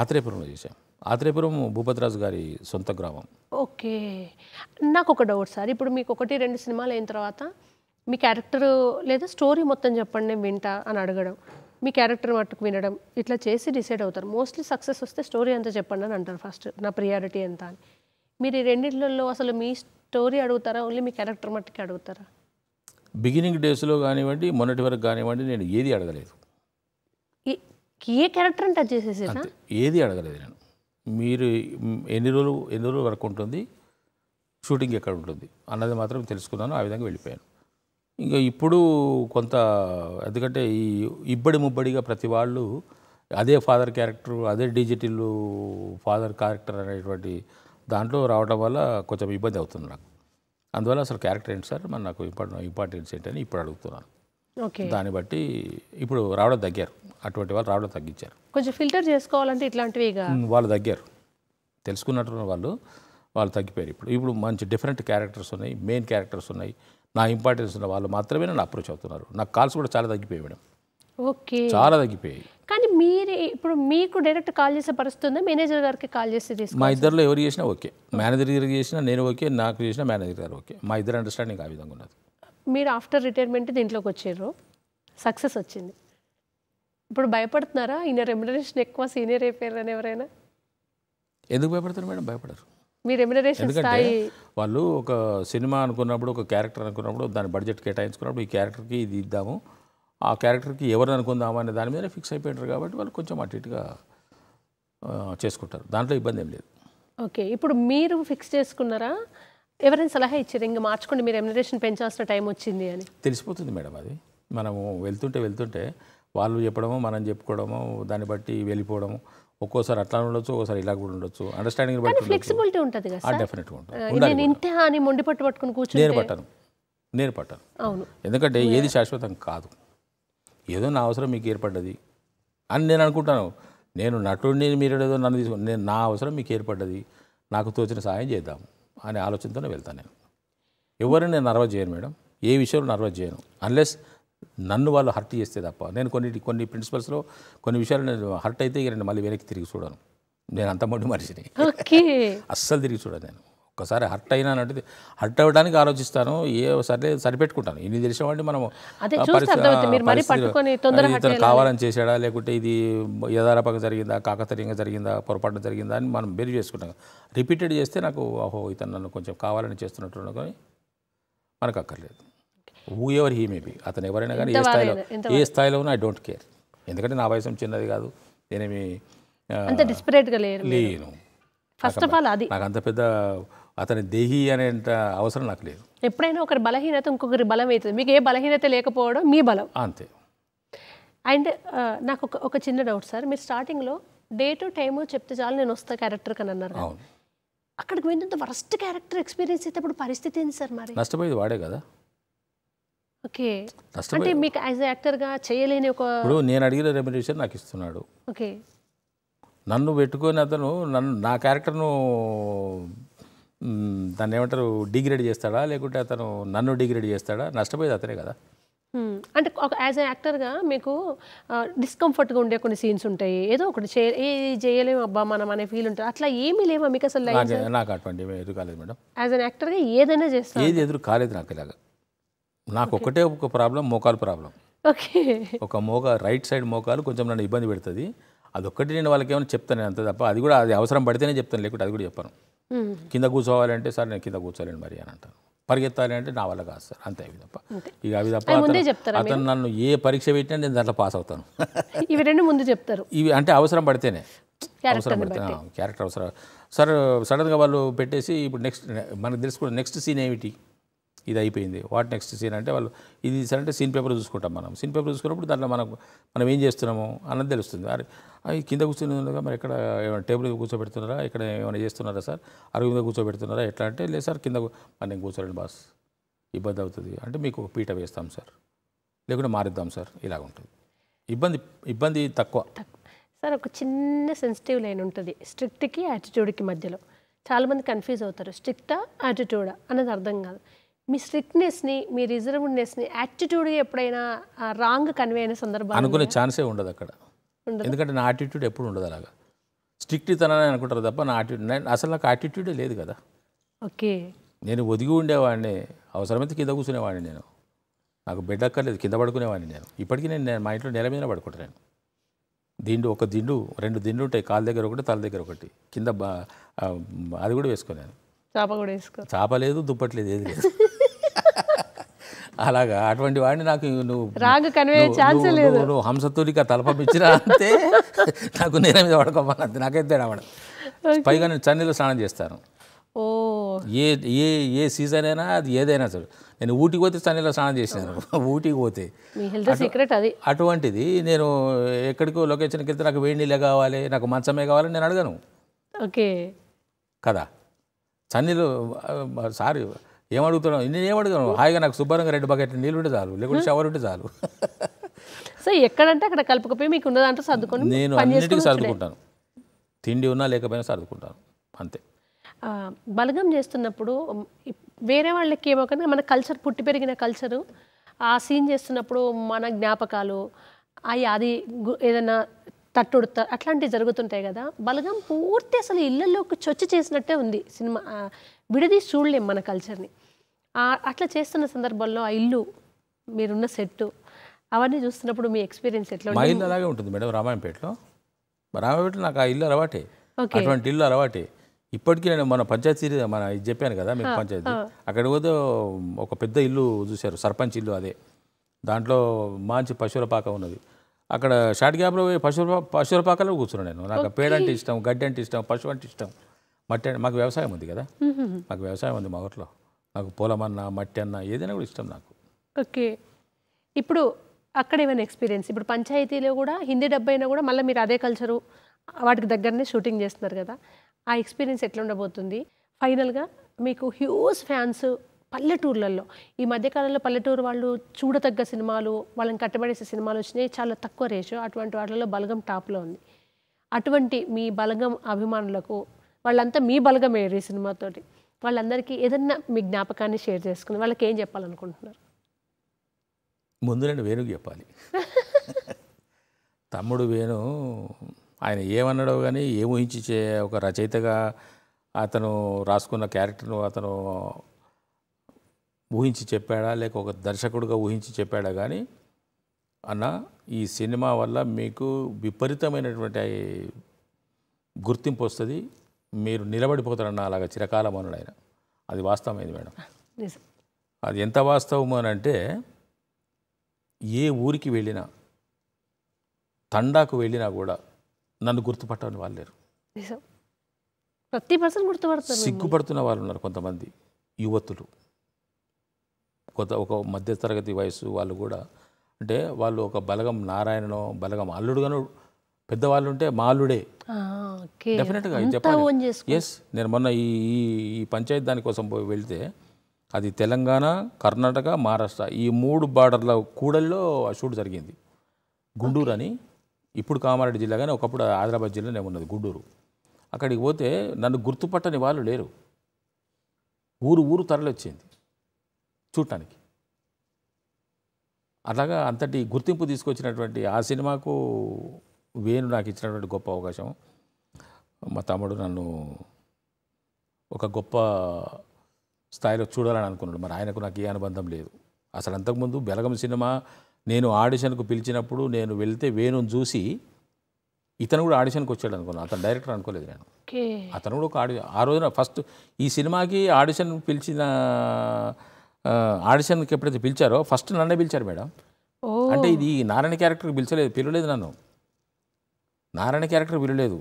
ఆత్రేయపురంలో చేశాను ఆత్రేయపురం భూపతిరాజు గారి సొంత గ్రామం ఓకే నాకు ఒక డౌట్ సార్ ఇప్పుడు మీకు ఒకటి రెండు సినిమాలు అయిన తర్వాత మీ క్యారెక్టర్ లేదా స్టోరీ మొత్తం చెప్పండి నేను వింటా అని అడగడం మీ క్యారెక్టర్ మట్టుకు వినడం ఇట్లా చేసి డిసైడ్ అవుతారు మోస్ట్లీ సక్సెస్ వస్తే స్టోరీ ఎంత చెప్పండి అని అంటారు ఫస్ట్ నా ప్రియారిటీ ఎంత అని మీరు ఈ రెండింటిలో అసలు మీ స్టోరీ అడుగుతారా ఓన్లీ మీ క్యారెక్టర్ మట్టుకు అడుగుతారా బిగినింగ్ డేస్లో కానివ్వండి మొన్నటి వరకు కానివ్వండి నేను ఏది అడగలేదు ఏ క్యారెక్టర్ అంటే చేసేసేనా ఏది అడగలేదు నేను మీరు ఎన్ని రోజులు ఎన్ని రోజులు వరకు ఉంటుంది షూటింగ్ ఎక్కడ ఉంటుంది అన్నది మాత్రం తెలుసుకున్నాను ఆ విధంగా వెళ్ళిపోయాను ఇంకా ఇప్పుడు కొంత ఎందుకంటే ఈ ఇబ్బడి ముబ్బడిగా ప్రతి వాళ్ళు అదే ఫాదర్ క్యారెక్టర్ అదే డిజిటల్ ఫాదర్ క్యారెక్టర్ అనేటువంటి దాంట్లో రావడం వల్ల కొంచెం ఇబ్బంది అవుతుంది నాకు అందువల్ల అసలు క్యారెక్టర్ ఏంటి సార్ మరి నాకు ఇంపార్టెంట్ ఇంపార్టెన్స్ ఏంటని ఇప్పుడు అడుగుతున్నాను దాన్ని బట్టి ఇప్పుడు రావడం తగ్గారు అటువంటి వాళ్ళు రావడం తగ్గించారు కొంచెం ఫిల్టర్ చేసుకోవాలంటే ఇట్లాంటివి వాళ్ళు తగ్గారు తెలుసుకున్నట్టు వాళ్ళు వాళ్ళు తగ్గిపోయారు ఇప్పుడు ఇప్పుడు మంచి డిఫరెంట్ క్యారెక్టర్స్ ఉన్నాయి మెయిన్ క్యారెక్టర్స్ ఉన్నాయి నా ఇంపార్టెన్స్ ఉన్న వాళ్ళు మాత్రమే నన్ను అప్రోచ్ అవుతున్నారు నాకు కాల్స్ కూడా చాలా తగ్గిపోయాయి మేడం ఓకే చాలా తగ్గిపోయాయి కానీ మీరు ఇప్పుడు మీకు డైరెక్ట్ కాల్ చేసే పరిస్థితుందా మేనేజర్ గారికి కాల్ చేసి మా ఇద్దరులో ఎవరు చేసినా ఓకే మేనేజర్ గారికి చేసినా నేను ఓకే నాకు చేసినా మేనేజర్ గారు ఓకే మా ఇద్దరు అండర్స్టాండింగ్ ఆ విధంగా ఉన్నది మీరు ఆఫ్టర్ రిటైర్మెంట్ దీంట్లోకి వచ్చారు సక్సెస్ వచ్చింది ఇప్పుడు భయపడుతున్నారా ఈయన రెమ్యునరేషన్ ఎక్కువ సీనియర్ అయిపోయారని ఎవరైనా ఎందుకు భయపడతారు మేడం భయపడరు మీ రెమ్యునరేషన్ స్థాయి వాళ్ళు ఒక సినిమా అనుకున్నప్పుడు ఒక క్యారెక్టర్ అనుకున్నప్పుడు దాని బడ్జెట్ కేటాయించుకున్నప్పుడు ఈ క్యారెక్టర్కి ఇది ఇద్దాము ఆ క్యారెక్టర్కి ఎవరు అనుకుందాము అనే దాని మీద ఫిక్స్ అయిపోయింటారు కాబట్టి వాళ్ళు కొంచెం అటు ఇటుగా చేసుకుంటారు దాంట్లో ఇబ్బంది ఏం లేదు ఓకే ఇప్పుడు మీరు ఫిక్స్ చేసుకున్నారా ఎవరైనా సలహా ఇచ్చారు ఇంకా మార్చుకోండి మీరు రెమ్యునరేషన్ పెంచాల్సిన టైం వచ్చింది అని తెలిసిపోతుంది మేడం అది మనము వెళ్తుంటే వెళ్తుంటే వాళ్ళు చెప్పడము మనం చెప్పుకోవడము దాన్ని బట్టి వెళ్ళిపోవడము ఒక్కోసారి అట్లా ఉండొచ్చు ఒక్కోసారి ఇలా కూడా ఉండొచ్చు అండర్స్టాండింగ్ బట్టి ఫ్లెక్సిబిలిటీ ఉంటుంది కదా డెఫినెట్ ఉంటుంది నేను అని మొండి పట్టు పట్టుకుని నేను పట్టాను నేను పట్టాను అవును ఎందుకంటే ఏది శాశ్వతం కాదు ఏదో నా అవసరం మీకు ఏర్పడ్డది అని నేను అనుకుంటాను నేను నటుడిని మీరు ఏదో నన్ను తీసుకు నేను నా అవసరం మీకు ఏర్పడ్డది నాకు తోచిన సహాయం చేద్దాం అనే ఆలోచనతోనే వెళ్తాను నేను ఎవరిని నేను నర్వస్ చేయను మేడం ఏ విషయంలో నర్వస్ చేయను అన్లెస్ నన్ను వాళ్ళు హర్ట్ చేస్తే తప్ప నేను కొన్ని కొన్ని ప్రిన్సిపల్స్లో కొన్ని విషయాలు నేను హర్ట్ అయితే నేను మళ్ళీ వెనక్కి తిరిగి చూడను నేను అంత మొండి మనిషిని అస్సలు తిరిగి చూడను నేను ఒక్కసారి హర్ట్ అయినా అంటే హర్ట్ అవ్వడానికి ఆలోచిస్తాను ఏ సరే సరిపెట్టుకుంటాను ఇన్ని వాడిని మనం ఇతను కావాలని చేశాడా లేకుంటే ఇది యదారాపక జరిగిందా కాకతరీయంగా జరిగిందా పొరపాటున జరిగిందా అని మనం బెరి చేసుకుంటాం రిపీటెడ్ చేస్తే నాకు ఓహో ఇతను నన్ను కొంచెం కావాలని చేస్తున్నట్టు కానీ మనకు అక్కర్లేదు హూ ఎవర్ హీ మేబీ అతను ఎవరైనా కానీ ఏ స్థాయిలో ఏ స్థాయిలో ఉన్నా ఐ డోంట్ కేర్ ఎందుకంటే నా వయసు చిన్నది కాదు నేనేమి డిస్పరేట్గా లేను ఫస్ట్ ఆఫ్ ఆల్ అది నాకు అంత పెద్ద అతని దేహి అనే అవసరం నాకు లేదు ఎప్పుడైనా ఒకరి బలహీనత ఇంకొకరి బలం అవుతుంది మీకు ఏ బలహీనత లేకపోవడం మీ బలం అంతే అండ్ నాకు ఒక ఒక చిన్న డౌట్ సార్ మీరు స్టార్టింగ్లో డే టు టైమ్ చెప్తే చాలు నేను వస్తా క్యారెక్టర్ కని అన్నారు అక్కడికి పోయినంత వరస్ట్ క్యారెక్టర్ ఎక్స్పీరియన్స్ అయితే అప్పుడు పరిస్థితి ఏంటి సార్ మరి నష్టపోయేది వాడే కదా ఓకే అంటే మీకు యాజ్ యాక్టర్గా చేయలేని ఒక ఇప్పుడు నేను అడిగిన రెమ్యునేషన్ నాకు ఇస్తున్నాడు ఓకే నన్ను పెట్టుకొని అతను నన్ను నా క్యారెక్టర్ను దాన్ని ఏమంటారు డిగ్రేడ్ చేస్తాడా లేకుంటే అతను నన్ను డిగ్రేడ్ చేస్తాడా నష్టపోయేది అతనే కదా అంటే ఒక యాజ్ యాక్టర్గా మీకు డిస్కంఫర్ట్గా ఉండే కొన్ని సీన్స్ ఉంటాయి ఏదో ఒకటి చే ఏది చేయలేము అబ్బా మనం అనే ఫీల్ ఉంటుంది అట్లా ఏమీ లేవా మీకు అసలు నాకు అటువంటి ఎదురు కాలేదు మేడం యాజ్ అన్ యాక్టర్గా ఏదైనా చేస్తాను ఏది ఎదురు కాలేదు నాకు ఇలాగా నాకు ఒకటే ఒక ప్రాబ్లం మోకాలు ప్రాబ్లం ఓకే ఒక మోగా రైట్ సైడ్ మోకాలు కొంచెం నన్ను ఇబ్బంది పెడుతుంది అదొక్కటి నేను వాళ్ళకి ఏమైనా చెప్తాను అంత తప్ప అది కూడా అది అవసరం పడితేనే చెప్తాను లేకుంటే అది కూడా చెప్పాను కింద కూర్చోవాలంటే సార్ నేను కింద కూర్చోలేను మరి అని అంటాను పరిగెత్తాలి అంటే నా వల్ల కాదు సార్ అంతే అవి తప్ప ఇక అవి తప్ప అతను నన్ను ఏ పరీక్ష పెట్టినా నేను దాంట్లో పాస్ అవుతాను ఇవి రెండు ముందు చెప్తారు ఇవి అంటే అవసరం పడితేనే అవసరం పడితే క్యారెక్టర్ అవసరం సార్ సడన్గా వాళ్ళు పెట్టేసి ఇప్పుడు నెక్స్ట్ మనకు తెలుసుకున్న నెక్స్ట్ సీన్ ఏమిటి ఇది అయిపోయింది వాట్ నెక్స్ట్ సీన్ అంటే వాళ్ళు ఇది అంటే సీన్ పేపర్ చూసుకుంటాం మనం సీన్ పేపర్ చూసుకున్నప్పుడు దాంట్లో మనకు మనం ఏం చేస్తున్నాము అన్నది తెలుస్తుంది అరే అవి కింద కూర్చుని మరి ఎక్కడ ఏమైనా టేబుల్ కూర్చోబెడుతున్నారా ఇక్కడ ఏమైనా చేస్తున్నారా సార్ అరుగు మీద కూర్చోబెడుతున్నారా ఎట్లా అంటే లేదు సార్ కింద మరి నేను కూర్చోలేను బాస్ ఇబ్బంది అవుతుంది అంటే మీకు ఒక పీట వేస్తాం సార్ లేకుంటే మారిద్దాం సార్ ఇలాగ ఉంటుంది ఇబ్బంది ఇబ్బంది తక్కువ సార్ ఒక చిన్న సెన్సిటివ్ లైన్ ఉంటుంది స్ట్రిక్ట్కి యాటిట్యూడ్కి మధ్యలో చాలామంది కన్ఫ్యూజ్ అవుతారు స్ట్రిక్టా యాటిట్యూడా అన్నది అర్థం కాదు మీ స్ట్రిక్ట్నెస్ని మీ రిజర్వ్నెస్ని యాటిట్యూడ్ ఎప్పుడైనా రాంగ్ కన్వే అయిన సందర్భం అనుకునే ఛాన్సే ఉండదు అక్కడ ఎందుకంటే నా యాటిట్యూడ్ ఎప్పుడు ఉండదు అలాగా స్ట్రిక్ట్ తనని అనుకుంటారు తప్ప నా యాటిట్యూడ్ అసలు నాకు యాటిట్యూడే లేదు కదా ఓకే నేను ఒదిగి ఉండేవాడిని అవసరమైతే కింద కూర్చునేవాడిని నేను నాకు బెడ్ అక్కర్లేదు కింద పడుకునేవాడిని నేను ఇప్పటికీ నేను మా ఇంట్లో నేల మీద పడుకుంటాను దిండు ఒక దిండు రెండు దిండు ఉంటాయి కాలు దగ్గర ఒకటి తల దగ్గర ఒకటి కింద అది కూడా వేసుకున్నాను చాప కూడా వేసుకో చాప లేదు దుప్పట్లేదు ఏది లేదు అలాగా అటువంటి వాడిని నాకు నువ్వు రాగ కనివే ఛాన్స్ లేదు నువ్వు హంసతూలిక తలపమిచ్చినా అంతే నాకు నేనే మీద పడుకోమని అంతే నాకైతే తేడా పైగా నేను చన్నీలో స్నానం చేస్తాను ఓ ఏ ఏ ఏ సీజన్ అయినా అది ఏదైనా సరే నేను ఊటీకి పోతే చన్నీలో స్నానం చేసినాను ఊటీకి పోతే సీక్రెట్ అది అటువంటిది నేను ఎక్కడికో లొకేషన్కి వెళ్తే నాకు వేడి నీళ్ళే కావాలి నాకు మంచమే కావాలి నేను అడగను ఓకే కదా చన్నీలు సారీ ఏమడుగుతున్నావు నేను ఏమడుగుతాను హాయిగా నాకు శుభ్రంగా రెండు బకెట్ నీళ్ళు ఉంటే చాలు లేకుంటే షవర్ ఉంటే చాలు సో ఎక్కడంటే అక్కడ కలుపుకపోయి మీకు ఉన్నదాంట్లో సర్దుకుని నేను అన్నిటికీ సర్దుకుంటాను తిండి ఉన్నా లేకపోయినా సర్దుకుంటాను అంతే బలగం చేస్తున్నప్పుడు వేరే వాళ్ళకి ఏమో కానీ మన కల్చర్ పుట్టి పెరిగిన కల్చరు ఆ సీన్ చేస్తున్నప్పుడు మన జ్ఞాపకాలు అవి అది ఏదైనా తట్టుడుతారు అట్లాంటివి జరుగుతుంటాయి కదా బలగం పూర్తి అసలు ఇళ్లలోకి చొచ్చి చేసినట్టే ఉంది సినిమా విడదీసి చూడలేం మన కల్చర్ని అట్లా చేస్తున్న సందర్భంలో ఆ ఇల్లు మీరున్న సెట్టు అవన్నీ చూస్తున్నప్పుడు మీ ఎక్స్పీరియన్స్ ఎట్లా మా ఇల్లు అలాగే ఉంటుంది మేడం రామాయణపేటలో రామాయణపేటలో నాకు ఆ ఇల్లు అలవాటే అటువంటి ఇల్లు అలవాటే ఇప్పటికీ నేను మన పంచాయతీ మన ఇది చెప్పాను కదా మీరు పంచాయతీ అక్కడ పోతే ఒక పెద్ద ఇల్లు చూశారు సర్పంచ్ ఇల్లు అదే దాంట్లో మంచి పశువుల పాక ఉన్నది అక్కడ షార్ట్ గ్యాప్లో పోయి పశువుల పశువుల పాకలో కూర్చున్నాను నేను నాకు పేడ అంటే ఇష్టం గడ్డి అంటే ఇష్టం పశువు అంటే ఇష్టం మట్టి అంటే మాకు వ్యవసాయం ఉంది కదా మాకు వ్యవసాయం ఉంది మా ఊర్లో నాకు పొలం అన్న మట్టి అన్న ఏదైనా కూడా ఇష్టం నాకు ఓకే ఇప్పుడు అక్కడ ఏమైనా ఎక్స్పీరియన్స్ ఇప్పుడు పంచాయతీలో కూడా హిందీ డబ్బు అయినా కూడా మళ్ళీ మీరు అదే కల్చరు వాటికి దగ్గరనే షూటింగ్ చేస్తున్నారు కదా ఆ ఎక్స్పీరియన్స్ ఎట్లా ఉండబోతుంది ఫైనల్గా మీకు హ్యూజ్ ఫ్యాన్స్ పల్లెటూర్లలో ఈ మధ్యకాలంలో పల్లెటూరు వాళ్ళు చూడతగ్గ సినిమాలు వాళ్ళని కట్టబడేసే సినిమాలు వచ్చినాయి చాలా తక్కువ రేషో అటువంటి వాటిలో బలగం టాప్లో ఉంది అటువంటి మీ బలగం అభిమానులకు వాళ్ళంతా మీ బలగమేరు ఈ సినిమాతోటి వాళ్ళందరికీ ఏదన్నా మీ జ్ఞాపకాన్ని షేర్ చేసుకుని వాళ్ళకి ఏం చెప్పాలనుకుంటున్నారు ముందు నేను వేణుకి చెప్పాలి తమ్ముడు వేణు ఆయన ఏమన్నాడో కానీ ఏమూహించి చే ఒక రచయితగా అతను రాసుకున్న క్యారెక్టర్ను అతను ఊహించి చెప్పాడా లేక ఒక దర్శకుడుగా ఊహించి చెప్పాడా కానీ అన్న ఈ సినిమా వల్ల మీకు విపరీతమైనటువంటి గుర్తింపు వస్తుంది మీరు నిలబడిపోతారన్న అలాగ చిరకాలం అన్నాడు ఆయన అది వాస్తవమైంది మేడం అది ఎంత వాస్తవం అని అంటే ఏ ఊరికి వెళ్ళినా తండాకు వెళ్ళినా కూడా నన్ను గుర్తుపట్టని వాళ్ళు లేరు ప్రతి పర్సన్ సిగ్గుపడుతున్న వాళ్ళు ఉన్నారు కొంతమంది యువతులు కొత్త ఒక మధ్యతరగతి వయసు వాళ్ళు కూడా అంటే వాళ్ళు ఒక బలగం నారాయణను బలగం అల్లుడుగాను పెద్దవాళ్ళు ఉంటే మా అల్లుడే డెఫినెట్గా చెప్పాలి ఎస్ నేను మొన్న ఈ ఈ పంచాయతీ దానికోసం పోయి వెళ్తే అది తెలంగాణ కర్ణాటక మహారాష్ట్ర ఈ మూడు బార్డర్ల కూడల్లో షూట్ జరిగింది గుండూరు అని ఇప్పుడు కామారెడ్డి జిల్లా కానీ ఒకప్పుడు హైదరాబాద్ జిల్లానే ఉన్నది గుండూరు అక్కడికి పోతే నన్ను గుర్తుపట్టని వాళ్ళు లేరు ఊరు ఊరు తరలి వచ్చింది చూడటానికి అలాగా అంతటి గుర్తింపు తీసుకొచ్చినటువంటి ఆ సినిమాకు వేణు నాకు ఇచ్చినటువంటి గొప్ప అవకాశం మా తమ్ముడు నన్ను ఒక గొప్ప స్థాయిలో చూడాలని అనుకున్నాడు మరి ఆయనకు నాకు ఏ అనుబంధం లేదు అసలు అంతకుముందు బెలగం సినిమా నేను ఆడిషన్కు పిలిచినప్పుడు నేను వెళ్తే వేణుని చూసి ఇతను కూడా ఆడిషన్కి వచ్చాడు అనుకున్నాను అతను డైరెక్టర్ అనుకోలేదు నేను అతను కూడా ఒక ఆడి ఆ రోజున ఫస్ట్ ఈ సినిమాకి ఆడిషన్ పిలిచిన ఆడిషన్కి ఎప్పుడైతే పిలిచారో ఫస్ట్ నన్నే పిలిచారు మేడం అంటే ఇది నారాయణ క్యారెక్టర్ పిలిచలేదు పిలవలేదు నన్ను నారాయణ క్యారెక్టర్ పిలవలేదు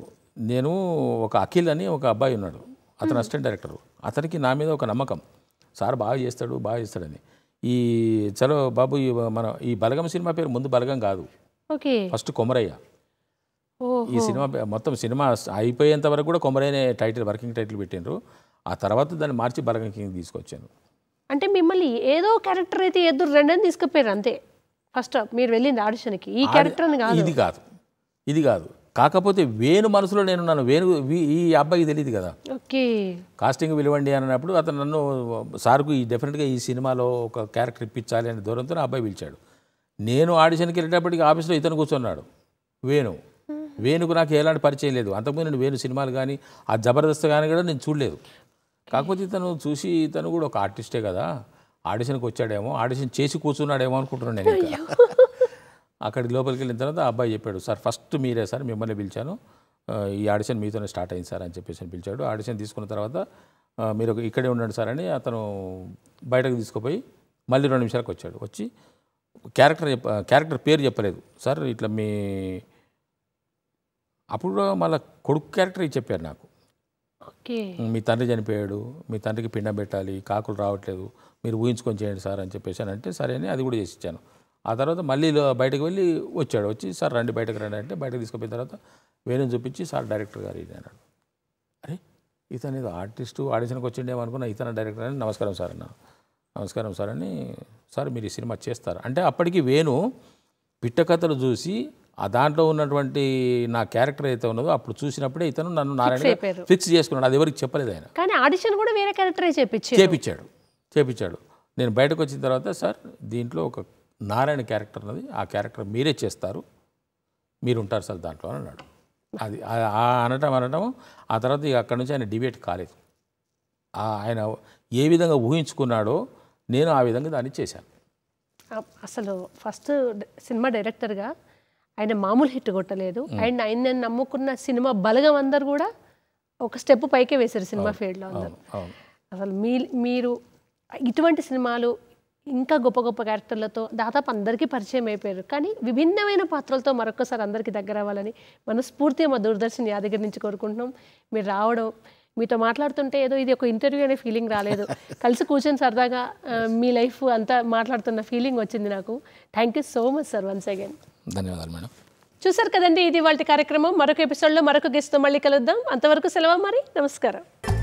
నేను ఒక అఖిల్ అని ఒక అబ్బాయి ఉన్నాడు అతను అసిస్టెంట్ డైరెక్టర్ అతనికి నా మీద ఒక నమ్మకం సార్ బాగా చేస్తాడు బాగా చేస్తాడని ఈ చలో బాబు మన ఈ బలగం సినిమా పేరు ముందు బలగం కాదు ఫస్ట్ కొమరయ్య ఈ సినిమా మొత్తం సినిమా అయిపోయేంత వరకు కూడా కొమరయ్యనే టైటిల్ వర్కింగ్ టైటిల్ పెట్టిండ్రు ఆ తర్వాత దాన్ని మార్చి బలగం కింగ్ తీసుకొచ్చాను అంటే మిమ్మల్ని ఏదో క్యారెక్టర్ అయితే ఎదురు రెండని తీసుకుపోయారు అంతే ఫస్ట్ మీరు వెళ్ళింది ఆడిషన్కి ఈ క్యారెక్టర్ ఇది కాదు ఇది కాదు కాకపోతే వేణు మనసులో నేను నన్ను వేణు ఈ అబ్బాయికి తెలియదు కదా ఓకే కాస్టింగ్ పిలవండి అన్నప్పుడు అతను నన్ను సార్కు ఈ డెఫినెట్గా ఈ సినిమాలో ఒక క్యారెక్టర్ ఇప్పించాలి అనే దూరంతో అబ్బాయి పిలిచాడు నేను ఆడిషన్కి వెళ్ళేటప్పటికి ఆఫీస్లో ఇతను కూర్చున్నాడు వేణు వేణుకు నాకు ఎలాంటి పరిచయం లేదు అంతకుముందు నేను వేణు సినిమాలు కానీ ఆ జబర్దస్త్ కానీ కూడా నేను చూడలేదు కాకపోతే ఇతను చూసి ఇతను కూడా ఒక ఆర్టిస్టే కదా ఆడిషన్కి వచ్చాడేమో ఆడిషన్ చేసి కూర్చున్నాడేమో అనుకుంటున్నాను నేను అక్కడికి లోపలికి వెళ్ళిన తర్వాత అబ్బాయి చెప్పాడు సార్ ఫస్ట్ మీరే సార్ మిమ్మల్ని పిలిచాను ఈ ఆడిషన్ మీతోనే స్టార్ట్ అయింది సార్ అని చెప్పేసి పిలిచాడు ఆడిషన్ తీసుకున్న తర్వాత మీరు ఇక్కడే ఉండండి సార్ అని అతను బయటకు తీసుకుపోయి మళ్ళీ రెండు నిమిషాలకు వచ్చాడు వచ్చి క్యారెక్టర్ చెప్ప క్యారెక్టర్ పేరు చెప్పలేదు సార్ ఇట్లా మీ అప్పుడు మళ్ళీ కొడుకు క్యారెక్టర్ చెప్పారు నాకు మీ తండ్రి చనిపోయాడు మీ తండ్రికి పిండం పెట్టాలి కాకులు రావట్లేదు మీరు ఊహించుకొని చేయండి సార్ అని చెప్పేసి అని అంటే సరే అని అది కూడా చేసి ఇచ్చాను ఆ తర్వాత మళ్ళీ బయటకు వెళ్ళి వచ్చాడు వచ్చి సార్ రండి బయటకు రండి అంటే బయటకు తీసుకుపోయిన తర్వాత వేణుని చూపించి సార్ డైరెక్టర్ గారు ఇది అన్నాడు అరే ఇతను ఆర్టిస్టు ఆడిషన్కి వచ్చిండేమో అనుకున్నా ఇతను డైరెక్టర్ అని నమస్కారం సార్ అన్న నమస్కారం సార్ అని సార్ మీరు ఈ సినిమా చేస్తారు అంటే అప్పటికి వేణు పిట్టకథలు చూసి ఆ దాంట్లో ఉన్నటువంటి నా క్యారెక్టర్ అయితే ఉన్నదో అప్పుడు చూసినప్పుడే ఇతను నన్ను నారాయణ ఫిక్స్ చేసుకున్నాడు అది ఎవరికి చెప్పలేదు ఆయన కానీ ఆడిషన్ కూడా వేరే క్యారెక్టరే చేపించాడు చేపించాడు చేపించాడు నేను బయటకు వచ్చిన తర్వాత సార్ దీంట్లో ఒక నారాయణ క్యారెక్టర్ ఉన్నది ఆ క్యారెక్టర్ మీరే చేస్తారు మీరు ఉంటారు సార్ దాంట్లో అన్నాడు అది అనటం అనటం ఆ తర్వాత ఇక అక్కడి నుంచి ఆయన డిబేట్ కాలేదు ఆయన ఏ విధంగా ఊహించుకున్నాడో నేను ఆ విధంగా దాన్ని చేశాను అసలు ఫస్ట్ సినిమా డైరెక్టర్గా ఆయన మామూలు హిట్ కొట్టలేదు అండ్ ఆయన నేను నమ్ముకున్న సినిమా బలగం అందరు కూడా ఒక స్టెప్ పైకే వేశారు సినిమా ఫీల్డ్లో అందరు అసలు మీ మీరు ఇటువంటి సినిమాలు ఇంకా గొప్ప గొప్ప క్యారెక్టర్లతో దాదాపు అందరికీ పరిచయం అయిపోయారు కానీ విభిన్నమైన పాత్రలతో మరొకసారి అందరికీ దగ్గర అవ్వాలని మనస్ఫూర్తిగా మా దూరదర్శన్ యాదగిరి నుంచి కోరుకుంటున్నాం మీరు రావడం మీతో మాట్లాడుతుంటే ఏదో ఇది ఒక ఇంటర్వ్యూ అనే ఫీలింగ్ రాలేదు కలిసి కూర్చొని సరదాగా మీ లైఫ్ అంతా మాట్లాడుతున్న ఫీలింగ్ వచ్చింది నాకు thank you so much sir once again ధన్యవాదాలు మేడం చూసారు కదండి ఇది వాళ్ళ కార్యక్రమం మరొక ఎపిసోడ్లో మరొక గెస్ట్తో మళ్ళీ కలుద్దాం అంతవరకు సెలవు మరి నమస్కారం